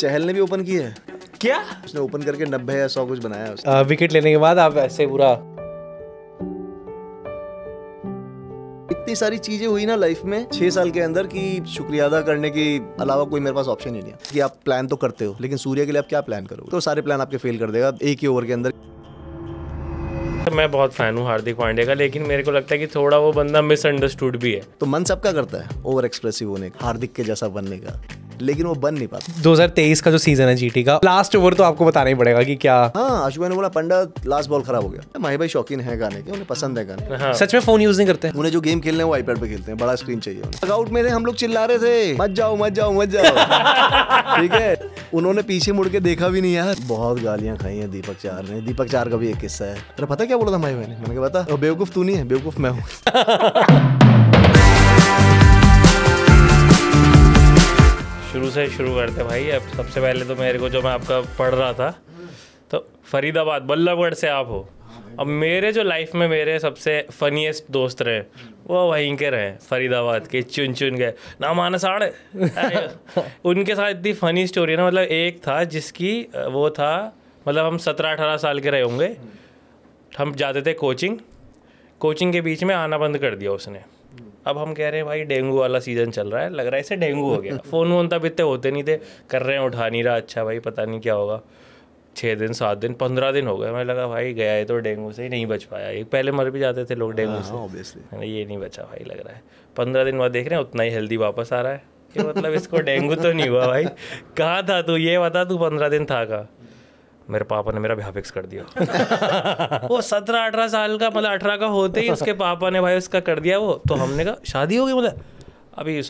चहल ने भी ओपन की है क्या उसने ओपन करके नब्बे या सौ कुछ बनाया उसने आ, विकेट लेने के बाद आप ऐसे पूरा इतनी सारी चीजें हुई ना लाइफ में छह साल के अंदर कि शुक्रिया अदा करने के अलावा कोई मेरे पास ऑप्शन ही नहीं है कि आप प्लान तो करते हो लेकिन सूर्य के लिए आप क्या प्लान करोगे तो सारे प्लान आपके फेल कर देगा एक ही ओवर के अंदर मैं बहुत फैन हूँ हार्दिक पांडे का लेकिन मेरे को लगता है कि थोड़ा वो बंदा मिसअंडरस्टूड भी है तो मन सबका करता है ओवर एक्सप्रेसिव होने का हार्दिक के जैसा बनने का लेकिन वो बन नहीं पाता 2023 का जो सीजन है जीटी का लास्ट ओवर तो आपको बताना ही पड़ेगा कि क्या हाँ आशुभा ने बोला पंडा लास्ट बॉल खराब हो गया माही भाई शौकीन है गाने के उन्हें पसंद है गाने हाँ। सच में फोन यूज नहीं करते उन्हें जो गेम खेलने वो आईपैड पे खेलते हैं बड़ा स्क्रीन चाहिए उट में हम लोग चिल्ला रहे थे मत जाओ मत जाओ मत जाओ ठीक है उन्होंने पीछे मुड़ के देखा भी नहीं यार बहुत गालियां खाई हैं दीपक चार ने दीपक चार का भी एक किस्सा है तेरा पता क्या बोला था माही भाई ने मैंने कहा बता बेवकूफ तू नहीं है बेवकूफ मैं हूँ शुरू से शुरू करते भाई अब सबसे पहले तो मेरे को जो मैं आपका पढ़ रहा था तो फरीदाबाद बल्लभगढ़ से आप हो अब मेरे जो लाइफ में मेरे सबसे फनीएस्ट दोस्त रहे वो वहीं के रहे फरीदाबाद के चुन चुन गए ना माना उनके साथ इतनी फ़नी स्टोरी ना मतलब एक था जिसकी वो था मतलब हम सत्रह अठारह साल के रहे होंगे हम जाते थे कोचिंग कोचिंग के बीच में आना बंद कर दिया उसने अब हम कह रहे हैं भाई डेंगू वाला सीज़न चल रहा है लग रहा है इसे डेंगू हो गया फ़ोन वोन तब इतने होते नहीं थे कर रहे हैं उठा नहीं रहा अच्छा भाई पता नहीं क्या होगा छः दिन सात दिन पंद्रह दिन हो गए मैं लगा भाई गया है तो डेंगू से ही नहीं बच पाया एक पहले मर भी जाते थे लोग डेंगू हाँ, से ऑब्वियसली ये नहीं बचा भाई लग रहा है पंद्रह दिन बाद देख रहे हैं उतना ही हेल्दी वापस आ रहा है कि मतलब इसको डेंगू तो नहीं हुआ भाई कहाँ था तू ये बता तू पंद्रह दिन था कहाँ मेरे पापा ने मेरा ब्याह फिक्स कर दिया वो सत्रह अठारह साल का मतलब अठारह का होते ही उसके पापा ने भाई उसका कर दिया वो तो हमने कहा शादी होगी मतलब अभी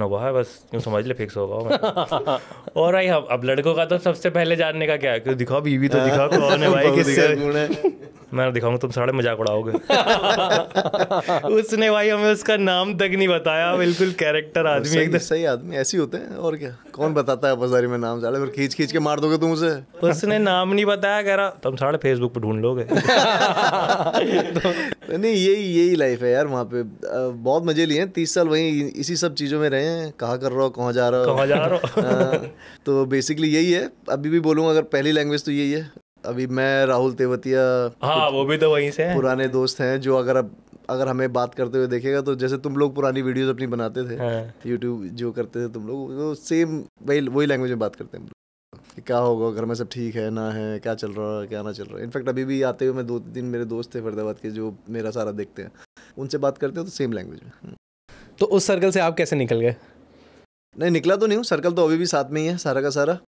न हुआ है बस यूँ समझ ले फिक्स होगा और भाई अब लड़कों का तो सबसे पहले जानने का क्या है दिखाओ बीवी तो दिखाओ कौन है भाई किससे मैं दिखाऊंगा तुम सारे मजाक उड़ाओगे उसने भाई हमें उसका नाम तक नहीं बताया बिल्कुल कैरेक्टर आदमी एकदम सही आदमी ऐसे होते हैं और क्या कौन बताता है बाजारी में नाम साले फिर खींच खींच के मार दोगे तुम उसे उसने नाम नहीं बताया कह रहा तुम सारे फेसबुक पर ढूंढ लोगे नहीं यही यही लाइफ है यार वहाँ पे बहुत मजे लिए हैं तीस साल वहीं इसी सब चीज़ों में रहे हैं कहाँ कर रहा हो कहाँ जा रहा हो कहाँ जा रहा हो हाँ, तो बेसिकली यही है अभी भी बोलूँगा अगर पहली लैंग्वेज तो यही है अभी मैं राहुल तेवतिया हाँ वो भी तो वहीं से पुराने दोस्त हैं जो अगर अब अगर हमें बात करते हुए देखेगा तो जैसे तुम लोग पुरानी वीडियोस अपनी बनाते थे यूट्यूब हाँ। जो करते थे तुम लोग तो सेम वही वही लैंग्वेज में बात करते हैं कि क्या होगा घर में सब ठीक है ना है क्या चल रहा है क्या ना चल रहा है इनफैक्ट अभी भी आते हुए मैं दो तीन मेरे दोस्त थे फरीदाबाद के जो मेरा सारा देखते हैं उनसे बात करते हो तो सेम लैंग्वेज में हम्म। तो उस सर्कल से आप कैसे निकल गए नहीं निकला तो नहीं हूँ सर्कल तो अभी भी साथ में ही है सारा का सारा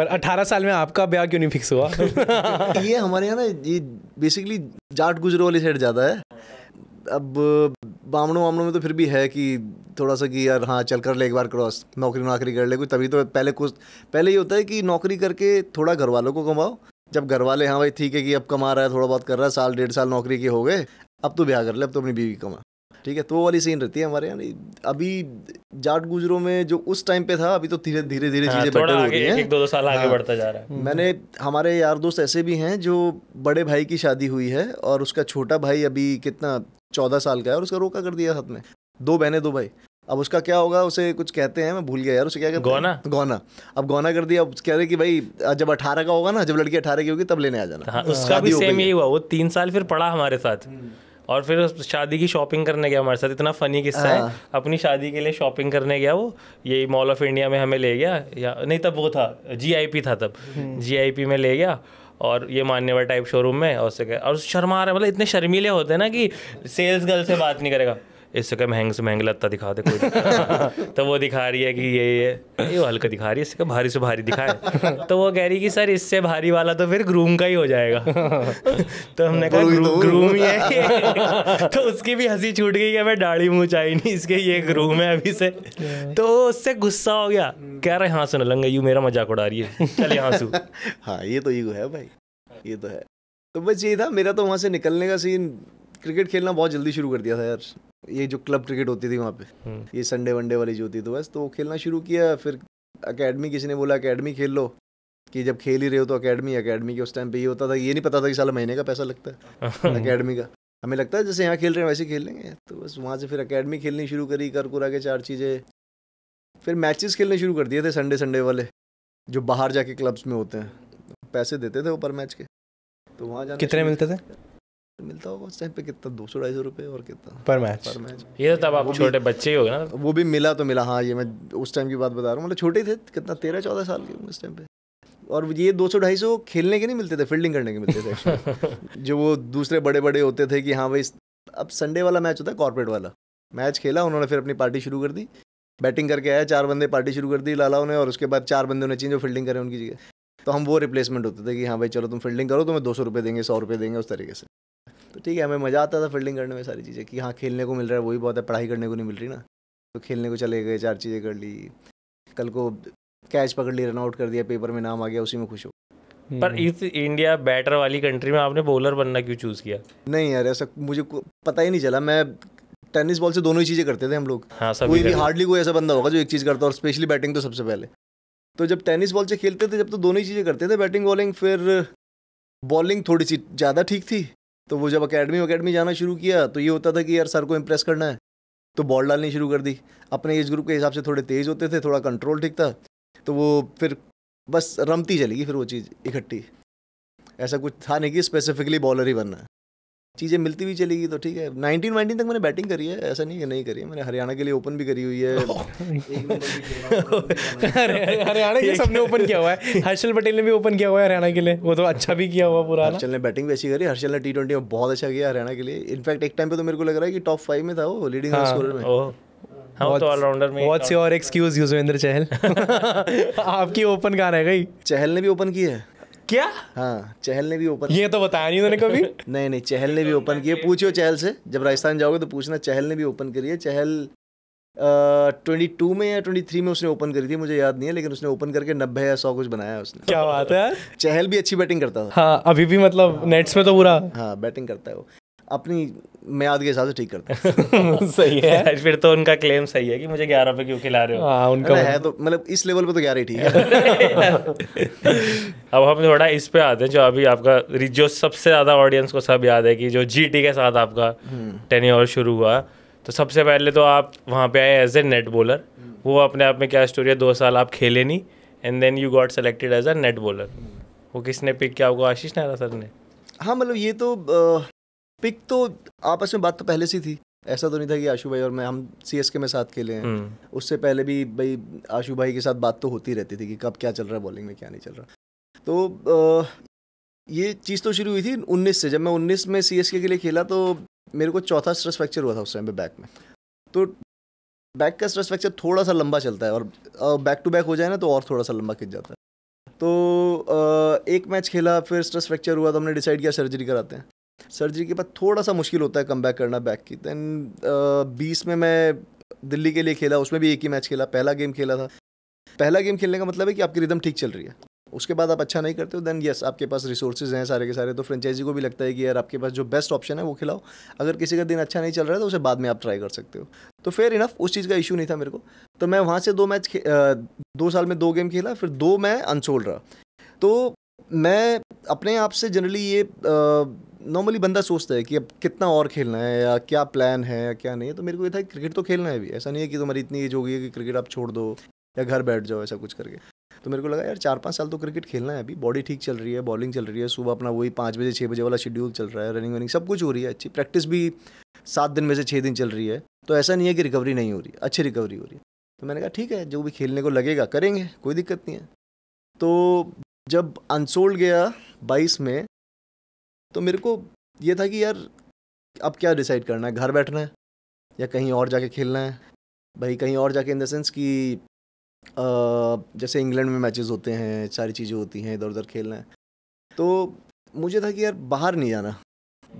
पर 18 साल में आपका ब्याह क्यों नहीं फिक्स हुआ ये हमारे यहाँ ना ये बेसिकली जाट गुजरों वाली साइड ज़्यादा है अब बामणों वामणों में तो फिर भी है कि थोड़ा सा कि यार हाँ चल कर ले एक बार क्रॉस नौकरी नौकरी कर ले कुछ तभी तो पहले कुछ पहले ये होता है कि नौकरी करके थोड़ा घर वालों को कमाओ जब घर वाले हाँ भाई ठीक है कि अब कमा रहा है थोड़ा बहुत कर रहा है साल डेढ़ साल नौकरी के हो गए अब तो ब्याह कर ले अब तो अपनी बीवी कमा ठीक है तो वो वाली सीन रहती है हमारे यहाँ अभी जाट गुजरों में जो उस टाइम पे था अभी तो धीरे धीरे धीरे हाँ, चीज़ें बेटर हो रही हैं एक दो दो साल आगे हाँ। बढ़ता जा रहा है हम्म। मैंने हमारे यार दोस्त ऐसे भी हैं जो बड़े भाई की शादी हुई है और उसका छोटा भाई अभी कितना चौदह साल का है और उसका रोका कर दिया साथ में दो बहने दो भाई अब उसका क्या होगा उसे कुछ कहते हैं मैं भूल गया यार उसे क्या कहते गौना गौना अब गौना कर दिया अब कह रहे कि भाई जब अठारह का होगा ना जब लड़की अठारह की होगी तब लेने आ जाना हाँ, उसका भी सेम यही हुआ वो तीन साल फिर पढ़ा हमारे साथ हम्म। और फिर शादी की शॉपिंग करने गया हमारे साथ इतना फ़नी किस्सा है हाँ। अपनी शादी के लिए शॉपिंग करने गया वो यही मॉल ऑफ इंडिया में हमें ले गया या नहीं तब वो था जी था तब जी हम्म। में ले गया और ये मान्यवर टाइप शोरूम में और उससे और शर्मा रहा मतलब इतने शर्मीले होते हैं ना कि सेल्स गर्ल से बात नहीं करेगा इससे कहे महंगे से महंगे लत्ता दिखा दे कोई तो वो दिखा रही है कि ये ये ये हल्का दिखा रही है इससे भारी से भारी दिखाए तो वो कह रही कि सर इससे भारी वाला तो फिर ग्रूम का ही हो जाएगा तो हमने कहा ग्रूम तो ही है तो उसकी भी हंसी छूट गई कि मैं दाढ़ी मुँह आई नहीं इसके ये ग्रूम है अभी से तो उससे गुस्सा हो गया कह रहे हाँ सुन लंगे यू मेरा मजाक उड़ा रही है चले हाँसू हाँ ये तो यू है भाई ये तो है तो बस ये था मेरा तो वहाँ से निकलने का सीन क्रिकेट खेलना बहुत जल्दी शुरू कर दिया था यार ये जो क्लब क्रिकेट होती थी वहाँ पे हम्म। ये संडे वनडे वाली जो होती थी तो बस तो खेलना शुरू किया फिर अकेडमी किसी ने बोला अकेडमी खेल लो कि जब खेल ही रहे हो तो अकेडमी अकेडमी के उस टाइम पे ये होता था ये नहीं पता था कि साल महीने का पैसा लगता है अकेडमी का हमें लगता है जैसे यहाँ खेल रहे हैं वैसे खेल लेंगे तो बस वहाँ से फिर अकेडमी खेलनी शुरू करी कर कुरा के चार चीज़ें फिर मैचेस खेलने शुरू कर दिए थे संडे संडे वाले जो बाहर जाके क्लब्स में होते हैं पैसे देते थे वो पर मैच के तो वहाँ कितने मिलते थे तो मिलता होगा उस टाइम पे कितना दो सौ ढाई सौ रुपये और कितना पर मैच पर मैच ये तो तब आप छोटे बच्चे ही हो गए ना वो भी मिला तो मिला हाँ ये मैं उस टाइम की बात बता रहा हूँ मतलब छोटे थे कितना तेरह चौदह साल के उस टाइम पे और ये दो सौ ढाई सौ खेलने के नहीं मिलते थे फील्डिंग करने के मिलते थे जो वो दूसरे बड़े बड़े होते थे कि हाँ भाई अब संडे वाला मैच होता है कॉर्पोरेट वाला मैच खेला उन्होंने फिर अपनी पार्टी शुरू कर दी बैटिंग करके आया चार बंदे पार्टी शुरू कर दी लाला उन्हें और उसके बाद चार बंदे उन्हें चेंज जो फील्डिंग करें उनकी जगह तो हम वो रिप्लेसमेंट होते थे कि हाँ भाई चलो तुम फील्डिंग करो तो हमें दो सौ रुपये देंगे सौ रुपये देंगे उस तरीके से तो ठीक है हमें मज़ा आता था फील्डिंग करने में सारी चीज़ें कि हाँ खेलने को मिल रहा है वही बहुत है पढ़ाई करने को नहीं मिल रही ना तो खेलने को चले गए चार चीज़ें कर ली कल को कैच पकड़ ली रनआउट कर दिया पेपर में नाम आ गया उसी में खुश हो पर हम्म। इस इंडिया बैटर वाली कंट्री में आपने बॉलर बनना क्यों चूज़ किया नहीं यार ऐसा मुझे पता ही नहीं चला मैं टेनिस बॉल से दोनों ही चीज़ें करते थे हम लोग हाँ, कोई भी हार्डली कोई ऐसा बंदा होगा जो एक चीज़ करता और स्पेशली बैटिंग तो सबसे पहले तो जब टेनिस बॉल से खेलते थे जब तो दोनों ही चीज़ें करते थे बैटिंग बॉलिंग फिर बॉलिंग थोड़ी सी ज़्यादा ठीक थी तो वो जब अकेडमी वकेडमी जाना शुरू किया तो ये होता था कि यार सर को इम्प्रेस करना है तो बॉल डालनी शुरू कर दी अपने एज ग्रुप के हिसाब से थोड़े तेज़ होते थे थोड़ा कंट्रोल ठीक था तो वो फिर बस रमती चलेगी फिर वो चीज़ इकट्ठी ऐसा कुछ था नहीं कि स्पेसिफिकली बॉलर ही बनना है चीज़ें मिलती हुई चलेगी तो ठीक है नाइनटीन वाइनटीन तक मैंने बैटिंग करी है ऐसा नहीं कि नहीं करी है मैंने हरियाणा के लिए ओपन भी करी हुई है हरियाणा के सबने ओपन किया हुआ है हर्षल पटेल ने भी ओपन किया हुआ है हरियाणा के लिए वो तो अच्छा भी किया हुआ पूरा हर्षल ने बैटिंग भी अच्छी करी हर्षल ने टी ट्वेंटी में बहुत अच्छा किया हरियाणा के लिए इनफैक्ट एक टाइम पे तो मेरे को लग रहा है कि टॉप फाइव में था वो लीडिंग स्कोरर हाँ, में हाँ तो ऑलराउंडर में व्हाट्स योर एक्सक्यूज चहल आपकी ओपन कहाँ रह गई चहल ने भी ओपन की है क्या हाँ चहल ने भी ओपन ये तो बताया नहीं उन्होंने कभी नहीं नहीं चहल ने भी ओपन किए पूछो चहल से जब राजस्थान जाओगे तो पूछना चहल ने भी ओपन करी है चहल ट्वेंटी uh, टू में या ट्वेंटी थ्री में उसने ओपन करी थी मुझे याद नहीं है लेकिन उसने ओपन करके नब्बे या सौ कुछ बनाया उसने क्या बात है चहल भी अच्छी बैटिंग करता था हाँ अभी भी मतलब नेट्स में तो बुरा हाँ बैटिंग करता है वो अपनी मैं के हिसाब से ठीक करता हूँ सही है फिर तो उनका क्लेम सही है कि मुझे ग्यारह पे क्यों खिला रहे हो आ, हाँ, उनका है तो मतलब इस लेवल पे तो ग्यारह ही ठीक है अब हम थोड़ा इस पे आते हैं जो अभी आपका जो सबसे ज़्यादा ऑडियंस को सब याद है कि जो जी के साथ आपका टेन हम्म। ईयर शुरू हुआ तो सबसे पहले तो आप वहाँ पे आए एज ए नेट बॉलर वो अपने आप में क्या स्टोरी है दो साल आप खेले नहीं and then you got selected as a net bowler वो किसने पिक किया आशीष नेहरा सर ने हाँ मतलब ये तो पिक तो आपस में बात तो पहले से थी ऐसा तो नहीं था कि आशू भाई और मैं हम सी में साथ खेले हैं हम्म। उससे पहले भी भाई आशू भाई के साथ बात तो होती रहती थी कि कब क्या चल रहा है बॉलिंग में क्या नहीं चल रहा तो आ, ये चीज़ तो शुरू हुई थी 19 से जब मैं 19 में सी के लिए खेला तो मेरे को चौथा स्ट्रेस फ्रैक्चर हुआ था उस टाइम पे बैक में तो बैक का स्ट्रेस फ्रैक्चर थोड़ा सा लंबा चलता है और बैक टू बैक हो जाए ना तो और थोड़ा सा लंबा खिंच जाता है तो आ, एक मैच खेला फिर स्ट्रेस फ्रैक्चर हुआ तो हमने डिसाइड किया सर्जरी कराते हैं सर्जरी के बाद थोड़ा सा मुश्किल होता है कम बैक करना बैक की दैन बीस में मैं दिल्ली के लिए खेला उसमें भी एक ही मैच खेला पहला गेम खेला था पहला गेम खेलने का मतलब है कि आपकी रिदम ठीक चल रही है उसके बाद आप अच्छा नहीं करते हो देन यस आपके पास रिसोर्सेज हैं सारे के सारे तो फ्रेंचाइजी को भी लगता है कि यार आपके पास जो बेस्ट ऑप्शन है वो खिलाओ अगर किसी का दिन अच्छा नहीं चल रहा है तो उसे बाद में आप ट्राई कर सकते हो तो फेयर इनफ उस चीज़ का इशू नहीं था मेरे को तो मैं वहाँ से दो मैच दो साल में दो गेम खेला फिर दो मैं अनसोल रहा तो मैं अपने आप से जनरली ये नॉर्मली बंदा सोचता है कि अब कितना और खेलना है या क्या प्लान है या क्या नहीं है तो मेरे को ये था क्रिकेट तो खेलना है भी ऐसा नहीं है कि तुम्हारी इतनी एज हो गई है कि क्रिकेट आप छोड़ दो या घर बैठ जाओ ऐसा कुछ करके तो मेरे को लगा यार चार पाँच साल तो क्रिकेट खेलना है अभी बॉडी ठीक चल रही है बॉलिंग चल रही है सुबह अपना वही पाँच बजे छः बजे वाला शेड्यूल चल रहा है रनिंग वनिंग सब कुछ हो रही है अच्छी प्रैक्टिस भी सात दिन में से छः दिन चल रही है तो ऐसा नहीं है कि रिकवरी नहीं हो रही अच्छी रिकवरी हो रही है तो मैंने कहा ठीक है जो भी खेलने को लगेगा करेंगे कोई दिक्कत नहीं है तो जब अनसोल्ड गया 2022 में तो मेरे को ये था कि यार अब क्या डिसाइड करना है घर बैठना है या कहीं और जाके खेलना है भाई कहीं और जाके इन द सेंस कि जैसे इंग्लैंड में मैचेस होते हैं सारी चीज़ें होती हैं इधर उधर खेलना है तो मुझे था कि यार बाहर नहीं जाना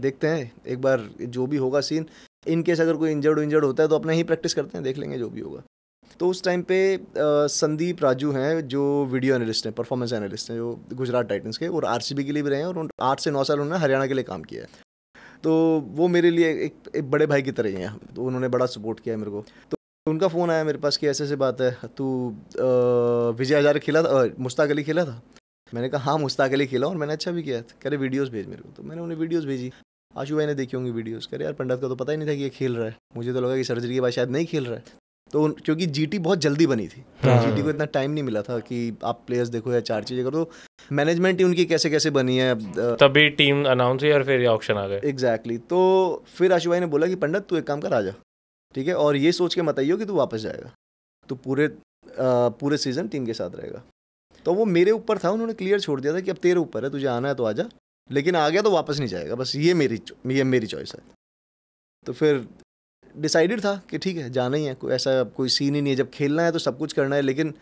देखते हैं एक बार जो भी होगा सीन इन केस अगर कोई इंजर्ड इंजर्ड होता है तो अपना ही प्रैक्टिस करते हैं देख लेंगे जो भी होगा तो उस टाइम पे संदीप राजू हैं जो वीडियो एनालिस्ट हैं परफॉर्मेंस एनालिस्ट हैं जो गुजरात टाइटन्स के और आर के लिए भी रहे हैं और आठ से नौ साल उन्होंने हरियाणा के लिए काम किया है तो वो मेरे लिए एक, एक बड़े भाई की तरह ही हैं तो उन्होंने बड़ा सपोर्ट किया है मेरे को तो उनका फ़ोन आया मेरे पास कि ऐसे ऐसे बात है तू विजय हजार खेला था मुश्ताक अली खेला था मैंने कहा हाँ मुश्ताक अली खेला और मैंने अच्छा भी किया था कह रहे वीडियोज़ भेज मेरे को तो मैंने उन्हें वीडियोज़ भेजी आशु भाई ने देखी होंगी वीडियोज़ कह रहे यार पंडित का तो पता ही नहीं था कि ये खेल रहा है मुझे तो लगा कि सर्जरी के बाद शायद नहीं खेल रहा है तो क्योंकि जीटी बहुत जल्दी बनी थी जीटी तो हाँ। को इतना टाइम नहीं मिला था कि आप प्लेयर्स देखो या चार चीज़ें करो मैनेजमेंट तो ही उनकी कैसे कैसे बनी है तभी टीम अनाउंस हुई और फिर ऑप्शन आ गए एग्जैक्टली तो फिर आशु भाई ने बोला कि पंडित तू एक काम कर आ जा ठीक है और ये सोच के मत आइयो कि तू वापस जाएगा तो पूरे पूरे सीज़न टीम के साथ रहेगा तो वो मेरे ऊपर था उन्होंने क्लियर छोड़ दिया था कि अब तेरे ऊपर है तुझे आना है तो आ जा लेकिन आ गया तो वापस नहीं जाएगा बस ये मेरी ये मेरी चॉइस है तो फिर डिसाइडेड था कि ठीक है जाना ही है कोई ऐसा कोई सीन ही नहीं है जब खेलना है तो सब कुछ करना है लेकिन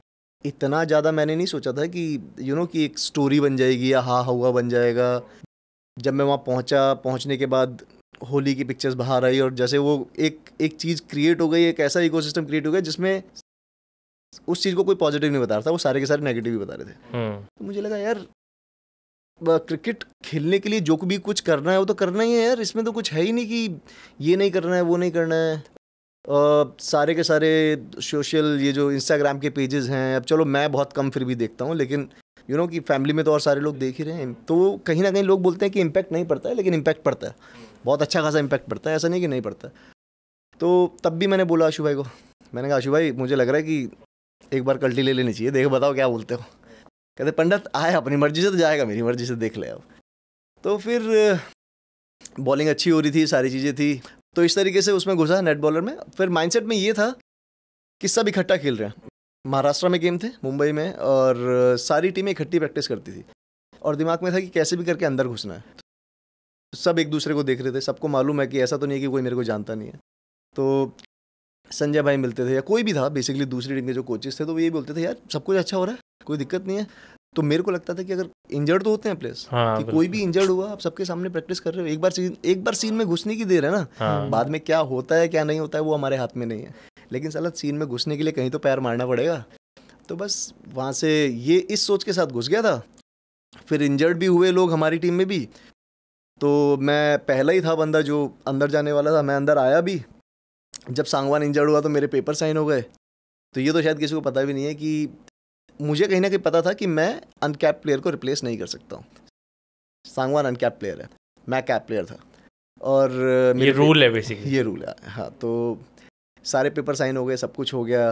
इतना ज़्यादा मैंने नहीं सोचा था कि यू नो कि एक स्टोरी बन जाएगी या हा हुआ बन जाएगा जब मैं वहाँ पहुँचा पहुँचने के बाद होली की पिक्चर्स बाहर आई और जैसे वो एक एक चीज़ क्रिएट हो गई एक ऐसा इकोसिस्टम क्रिएट हो गया जिसमें उस चीज़ को कोई पॉजिटिव नहीं बता रहा था वो सारे के सारे नेगेटिव ही बता रहे थे हम्म। तो मुझे लगा यार क्रिकेट खेलने के लिए जो भी कुछ करना है वो तो करना ही है यार इसमें तो कुछ है ही नहीं कि ये नहीं करना है वो नहीं करना है Uh, सारे के सारे सोशल ये जो इंस्टाग्राम के पेजेस हैं अब चलो मैं बहुत कम फिर भी देखता हूँ लेकिन यू you नो know, कि फैमिली में तो और सारे लोग देख ही रहे हैं तो कहीं ना कहीं लोग बोलते हैं कि इम्पैक्ट नहीं पड़ता है लेकिन इम्पैक्ट पड़ता है बहुत अच्छा खासा इम्पैक्ट पड़ता है ऐसा नहीं कि नहीं पड़ता तो तब भी मैंने बोला आशू भाई को मैंने कहा आशू भाई मुझे लग रहा है कि एक बार कल्टी ले लेनी चाहिए देखो बताओ क्या बोलते हो कहते पंडित आए अपनी मर्जी से तो जाएगा मेरी मर्जी से देख ले अब तो फिर बॉलिंग अच्छी हो रही थी सारी चीज़ें थी तो इस तरीके से उसमें घुसा नेट बॉलर में फिर माइंडसेट में ये था कि सब इकट्ठा खेल रहे हैं महाराष्ट्र में गेम थे मुंबई में और सारी टीमें इकट्ठी प्रैक्टिस करती थी और दिमाग में था कि कैसे भी करके अंदर घुसना है सब एक दूसरे को देख रहे थे सबको मालूम है कि ऐसा तो नहीं है कि कोई मेरे को जानता नहीं है तो संजय भाई मिलते थे या कोई भी था बेसिकली दूसरी टीम के जो कोचेस थे तो वो ये बोलते थे यार सब कुछ अच्छा हो रहा है कोई दिक्कत नहीं है तो मेरे को लगता था कि अगर इंजर्ड तो होते हैं प्लेस हाँ, कि कोई भी इंजर्ड हुआ आप सबके सामने प्रैक्टिस कर रहे हो एक बार सीन एक बार सीन में घुसने की देर है ना हाँ, बाद में क्या होता है क्या नहीं होता है वो हमारे हाथ में नहीं है लेकिन साला सीन में घुसने के लिए कहीं तो पैर मारना पड़ेगा तो बस वहाँ से ये इस सोच के साथ घुस गया था फिर इंजर्ड भी हुए लोग हमारी टीम में भी तो मैं पहला ही था बंदा जो अंदर जाने वाला था मैं अंदर आया भी जब सांगवान इंजर्ड हुआ तो मेरे पेपर साइन हो गए तो ये तो शायद किसी को पता भी नहीं है कि मुझे कहीं ना कहीं पता था कि मैं अनकैप प्लेयर को रिप्लेस नहीं कर सकता हूँ सांगवान अनकैप प्लेयर है मैं कैप प्लेयर था और uh, ये रूल है बेसिकली ये रूल है हाँ तो सारे पेपर साइन हो गए सब कुछ हो गया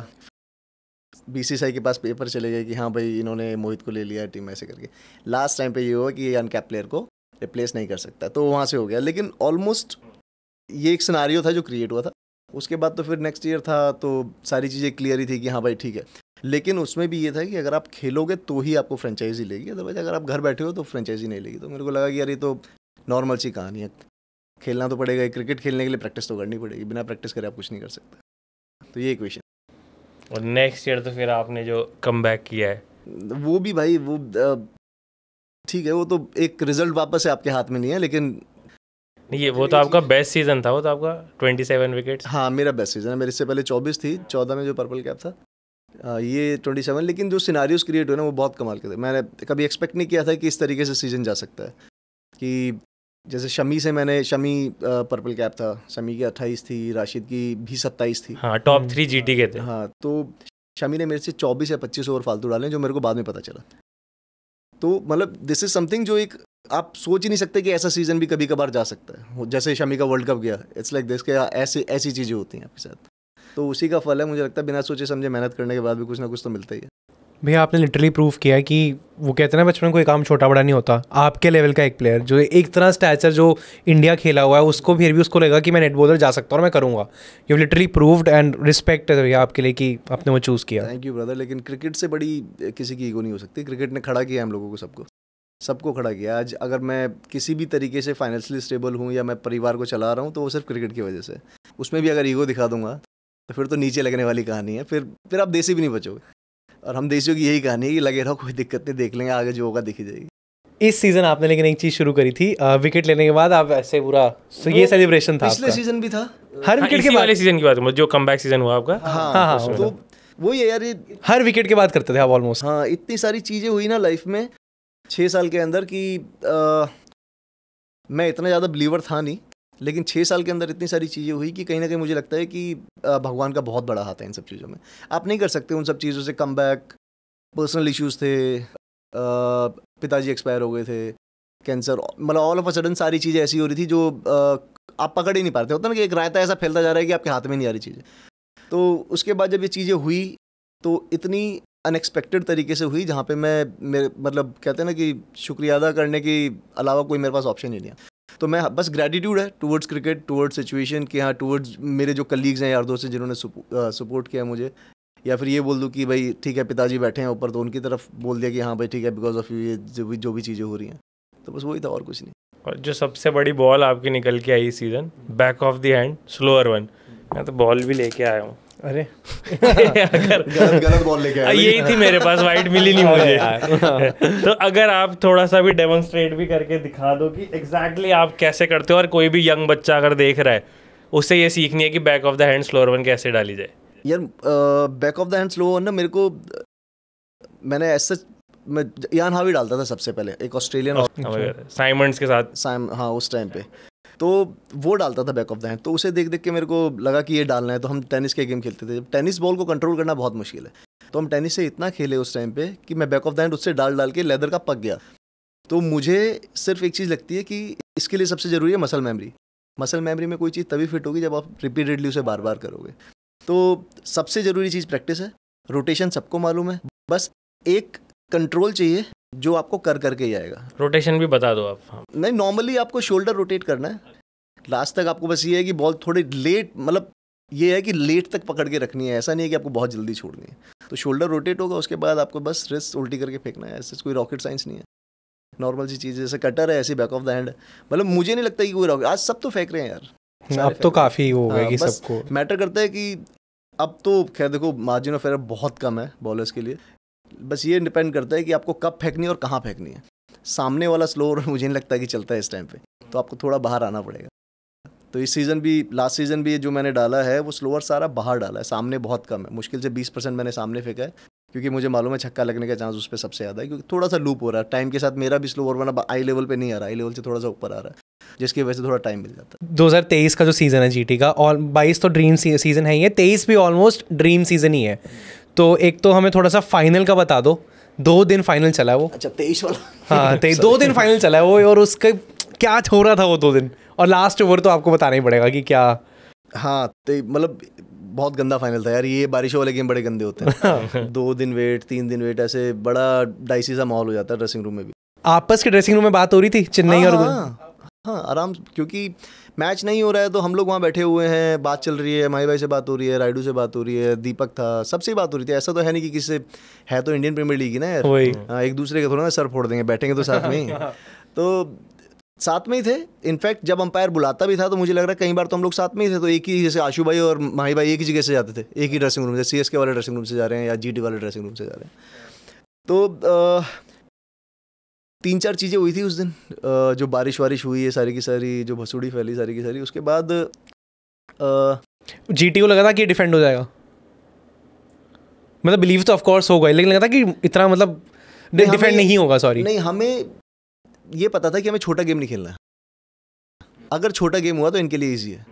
बी के पास पेपर चले गए कि हाँ भाई इन्होंने मोहित को ले लिया टीम ऐसे करके लास्ट टाइम पे ये हुआ कि ये अनकैप प्लेयर को रिप्लेस नहीं कर सकता तो वहाँ से हो गया लेकिन ऑलमोस्ट ये एक सिनारियो था जो क्रिएट हुआ था उसके बाद तो फिर नेक्स्ट ईयर था तो सारी चीज़ें क्लियर ही थी कि हाँ भाई ठीक है लेकिन उसमें भी ये था कि अगर आप खेलोगे तो ही आपको फ्रेंचाइजी लेगी अदरवाइज अगर आप घर बैठे हो तो फ्रेंचाइजी नहीं लेगी तो मेरे को लगा कि यार ये तो नॉर्मल सी कहानी है खेलना तो पड़ेगा क्रिकेट खेलने के लिए प्रैक्टिस तो करनी पड़ेगी बिना प्रैक्टिस करे आप कुछ नहीं कर सकते तो ये क्वेश्चन और नेक्स्ट ईयर तो फिर आपने जो कम किया है वो भी भाई वो ठीक है वो तो एक रिजल्ट वापस है आपके हाथ में नहीं है लेकिन नहीं ये वो तो आपका बेस्ट सीजन था वो तो आपका सेवन विकेट हाँ मेरा बेस्ट सीजन है मेरे इससे पहले चौबीस थी चौदह में जो पर्पल कैप था ये ट्वेंटी सेवन लेकिन जो सिनारियोज क्रिएट हुए ना वो बहुत कमाल के थे मैंने कभी एक्सपेक्ट नहीं किया था कि इस तरीके से सीजन जा सकता है कि जैसे शमी से मैंने शमी पर्पल कैप था शमी की अट्ठाईस थी राशिद की भी सत्ताईस थी हाँ टॉप थ्री जी के थे हाँ तो शमी ने मेरे से चौबीस या पच्चीस ओवर फालतू डाले जो मेरे को बाद में पता चला तो मतलब दिस इज़ समथिंग जो एक आप सोच ही नहीं सकते कि ऐसा सीज़न भी कभी कभार जा सकता है जैसे शमी का वर्ल्ड कप गया इट्स लाइक दिस के ऐसी ऐसी चीज़ें होती हैं आपके साथ तो उसी का फल है मुझे लगता है बिना सोचे समझे मेहनत करने के बाद भी कुछ ना कुछ तो मिलता ही है भैया आपने लिटरली प्रूव किया कि वो कहते हैं ना बचपन कोई काम छोटा बड़ा नहीं होता आपके लेवल का एक प्लेयर जो एक तरह स्टैचर जो इंडिया खेला हुआ है उसको फिर भी उसको लगा कि मैं नेट बॉलर जा सकता हूँ और मैं करूँगा you literally proved and respect है भैया आपके लिए कि आपने वो चूज़ किया थैंक यू ब्रदर लेकिन क्रिकेट से बड़ी किसी की ईगो नहीं हो सकती क्रिकेट ने खड़ा किया हम लोगों को सबको सबको खड़ा किया आज अगर मैं किसी भी तरीके से फाइनेंशियली स्टेबल हूँ या मैं परिवार को चला रहा हूँ तो वो सिर्फ क्रिकेट की वजह से उसमें भी अगर ईगो दिखा दूंगा तो फिर तो नीचे लगने वाली कहानी है फिर फिर आप देसी भी नहीं बचोगे और हम देसियों की यही कहानी है कि लगे रहो कोई दिक्कत नहीं देख लेंगे आगे जो होगा दिखी जाएगी इस सीजन आपने लेकिन एक चीज शुरू करी थी आ, विकेट लेने के बाद आप ऐसे पूरा तो ये सेलिब्रेशन था पिछले सीजन भी था हर विकेट हाँ, के बाद सीजन की बात जो कम सीजन हुआ आपका हाँ, हाँ, तो वो ये यार हर विकेट के बाद करते थे आप ऑलमोस्ट हाँ इतनी सारी चीज़ें हुई ना लाइफ में छह साल के अंदर कि मैं इतना ज़्यादा बिलीवर था नहीं लेकिन छः साल के अंदर इतनी सारी चीज़ें हुई कि कहीं ना कहीं मुझे लगता है कि भगवान का बहुत बड़ा हाथ है इन सब चीज़ों में आप नहीं कर सकते उन सब चीज़ों से कम बैक पर्सनल इश्यूज़ थे पिताजी एक्सपायर हो गए थे कैंसर मतलब ऑल ऑफ अ सडन सारी चीज़ें ऐसी हो रही थी जो आप पकड़ ही नहीं पा रहे थे होता ना कि एक रायता ऐसा फैलता जा रहा है कि आपके हाथ में नहीं आ रही चीज़ें तो उसके बाद जब ये चीज़ें हुई तो इतनी अनएक्सपेक्टेड तरीके से हुई जहाँ पे मैं मेरे मतलब कहते हैं ना कि शुक्रिया अदा करने के अलावा कोई मेरे पास ऑप्शन ही नहीं है तो मैं बस ग्रेटिट्यूड है टूवर्ड्स क्रिकेट टूवर्ड्स सिचुएशन के यहाँ टूवर्ड्स मेरे जो कलीग्स हैं यार दोस्त हैं जिन्होंने सपोर्ट किया मुझे या फिर ये बोल दूँ कि भाई ठीक है पिताजी बैठे हैं ऊपर तो उनकी तरफ बोल दिया कि हाँ भाई ठीक है बिकॉज ऑफ ये जो भी जो भी चीज़ें हो रही हैं तो बस वही था और कुछ नहीं और जो सबसे बड़ी बॉल आपकी निकल के आई season back of the hand slower one मैं तो बॉल भी लेके आया हूँ अरे अगर गलत बॉल लेके आया यही थी मेरे पास वाइट मिली नहीं मुझे तो अगर आप थोड़ा सा भी डेमोन्स्ट्रेट भी करके दिखा दो कि एग्जैक्टली आप कैसे करते हो और कोई भी यंग बच्चा अगर देख रहा है उसे ये सीखनी है कि back of the hand slower one कैसे डाली जाए यार back of the hand slower one ना मेरे को मैंने ऐसे मैं यान हावी डालता था सबसे पहले एक ऑस्ट्रेलियन साइमंड्स oh, oh के साथ साइम हाँ उस टाइम पे तो वो डालता था बैक ऑफ द हैंड तो उसे देख देख के मेरे को लगा कि ये डालना है तो हम टेनिस के गेम खेलते थे जब टेनिस बॉल को कंट्रोल करना बहुत मुश्किल है तो हम टेनिस से इतना खेले उस टाइम पे कि मैं बैक ऑफ द हैंड उससे डाल डाल के लेदर का पक गया तो मुझे सिर्फ एक चीज़ लगती है कि इसके लिए सबसे ज़रूरी है मसल मेमोरी मसल मेमोरी में कोई चीज़ तभी फिट होगी जब आप रिपीटेडली उसे बार बार करोगे तो सबसे ज़रूरी चीज़ प्रैक्टिस है रोटेशन सबको मालूम है बस एक कंट्रोल चाहिए जो आपको कर करके ही आएगा रोटेशन भी बता दो आप हाँ। नहीं नॉर्मली आपको शोल्डर रोटेट करना है लास्ट तक आपको बस ये है कि बॉल थोड़ी लेट मतलब ये है कि लेट तक पकड़ के रखनी है ऐसा नहीं है कि आपको बहुत जल्दी छोड़नी है तो शोल्डर रोटेट होगा उसके बाद आपको बस रिस्ट उल्टी करके फेंकना है ऐसे कोई रॉकेट साइंस नहीं है नॉर्मल सी चीज़ जैसे कटर है ऐसे बैक ऑफ द हैंड मतलब मुझे नहीं लगता कि कोई रॉकेट आज सब तो फेंक रहे हैं यार अब तो काफ़ी हो गए हाँ, सबको मैटर करता है कि अब तो खैर देखो मार्जिन ऑफ एयर बहुत कम है बॉलर्स के लिए बस ये डिपेंड करता है कि आपको कब फेंकनी है और कहाँ फेंकनी है सामने वाला स्लोअर मुझे नहीं लगता कि चलता है इस टाइम पे तो आपको थोड़ा बाहर आना पड़ेगा तो इस सीज़न भी लास्ट सीज़न भी जो मैंने डाला है वो स्लोअर सारा बाहर डाला है सामने बहुत कम है मुश्किल से बीस परसेंट मैंने सामने फेंका है क्योंकि मुझे मालूम है छक्का लगने का चांस उस पर सबसे ज़्यादा है क्योंकि थोड़ा सा लूप हो रहा है टाइम के साथ मेरा भी स्लोअर बना आई लेवल पर नहीं आ रहा आई लेवल से थोड़ा सा ऊपर आ रहा है जिसकी वजह से थोड़ा टाइम मिल जाता है दो का जो सीज़न है जीटी का और बाईस तो ड्रीम सीज़न है ये तेईस भी ऑलमोस्ट ड्रीम सीज़न ही है तो एक तो हमें थोड़ा सा फाइनल का बता दो दो दिन फाइनल चला है वो अच्छा तेईस वाला हाँ तेईस दो दिन फाइनल चला है वो और उसके क्या हो रहा था वो दो दिन और लास्ट ओवर तो आपको बताना ही पड़ेगा कि क्या हाँ तो मतलब बहुत गंदा फाइनल था यार ये बारिशों वाले गेम बड़े गंदे होते हैं दो दिन वेट तीन दिन वेट ऐसे बड़ा डाइसी सा माहौल हो जाता है ड्रेसिंग रूम में भी आपस के ड्रेसिंग रूम में बात हो रही थी चेन्नई हाँ, और हाँ, हाँ, हाँ आराम क्योंकि मैच नहीं हो रहा है तो हम लोग वहाँ बैठे हुए हैं बात चल रही है माही भाई से बात हो रही है राइडू से बात हो रही है दीपक था सबसे बात हो रही थी ऐसा तो है नहीं कि किसी से है तो इंडियन प्रीमियर लीग ही ना यार हाँ, एक दूसरे के थोड़ा ना सर फोड़ देंगे बैठेंगे तो साथ में ही तो साथ में ही थे इनफैक्ट जब अंपायर बुलाता भी था तो मुझे लग रहा है कई बार तो हम लोग साथ में ही थे तो एक ही जैसे आशू भाई और माही भाई एक ही जगह से जाते थे एक ही ड्रेसिंग रूम से सी वाले ड्रेसिंग रूम से जा रहे हैं या जी वाले ड्रेसिंग रूम से जा रहे हैं तो तीन चार चीज़ें हुई थी उस दिन जो बारिश वारिश हुई है सारी की सारी जो भसूड़ी फैली सारी की सारी उसके बाद जी टी को लगा था कि डिफेंड हो जाएगा मतलब बिलीव तो ऑफकोर्स होगा लेकिन लगा था कि इतना मतलब डिफेंड नहीं होगा सॉरी नहीं हमें ये पता था कि हमें छोटा गेम नहीं खेलना है अगर छोटा गेम हुआ तो इनके लिए ईजी है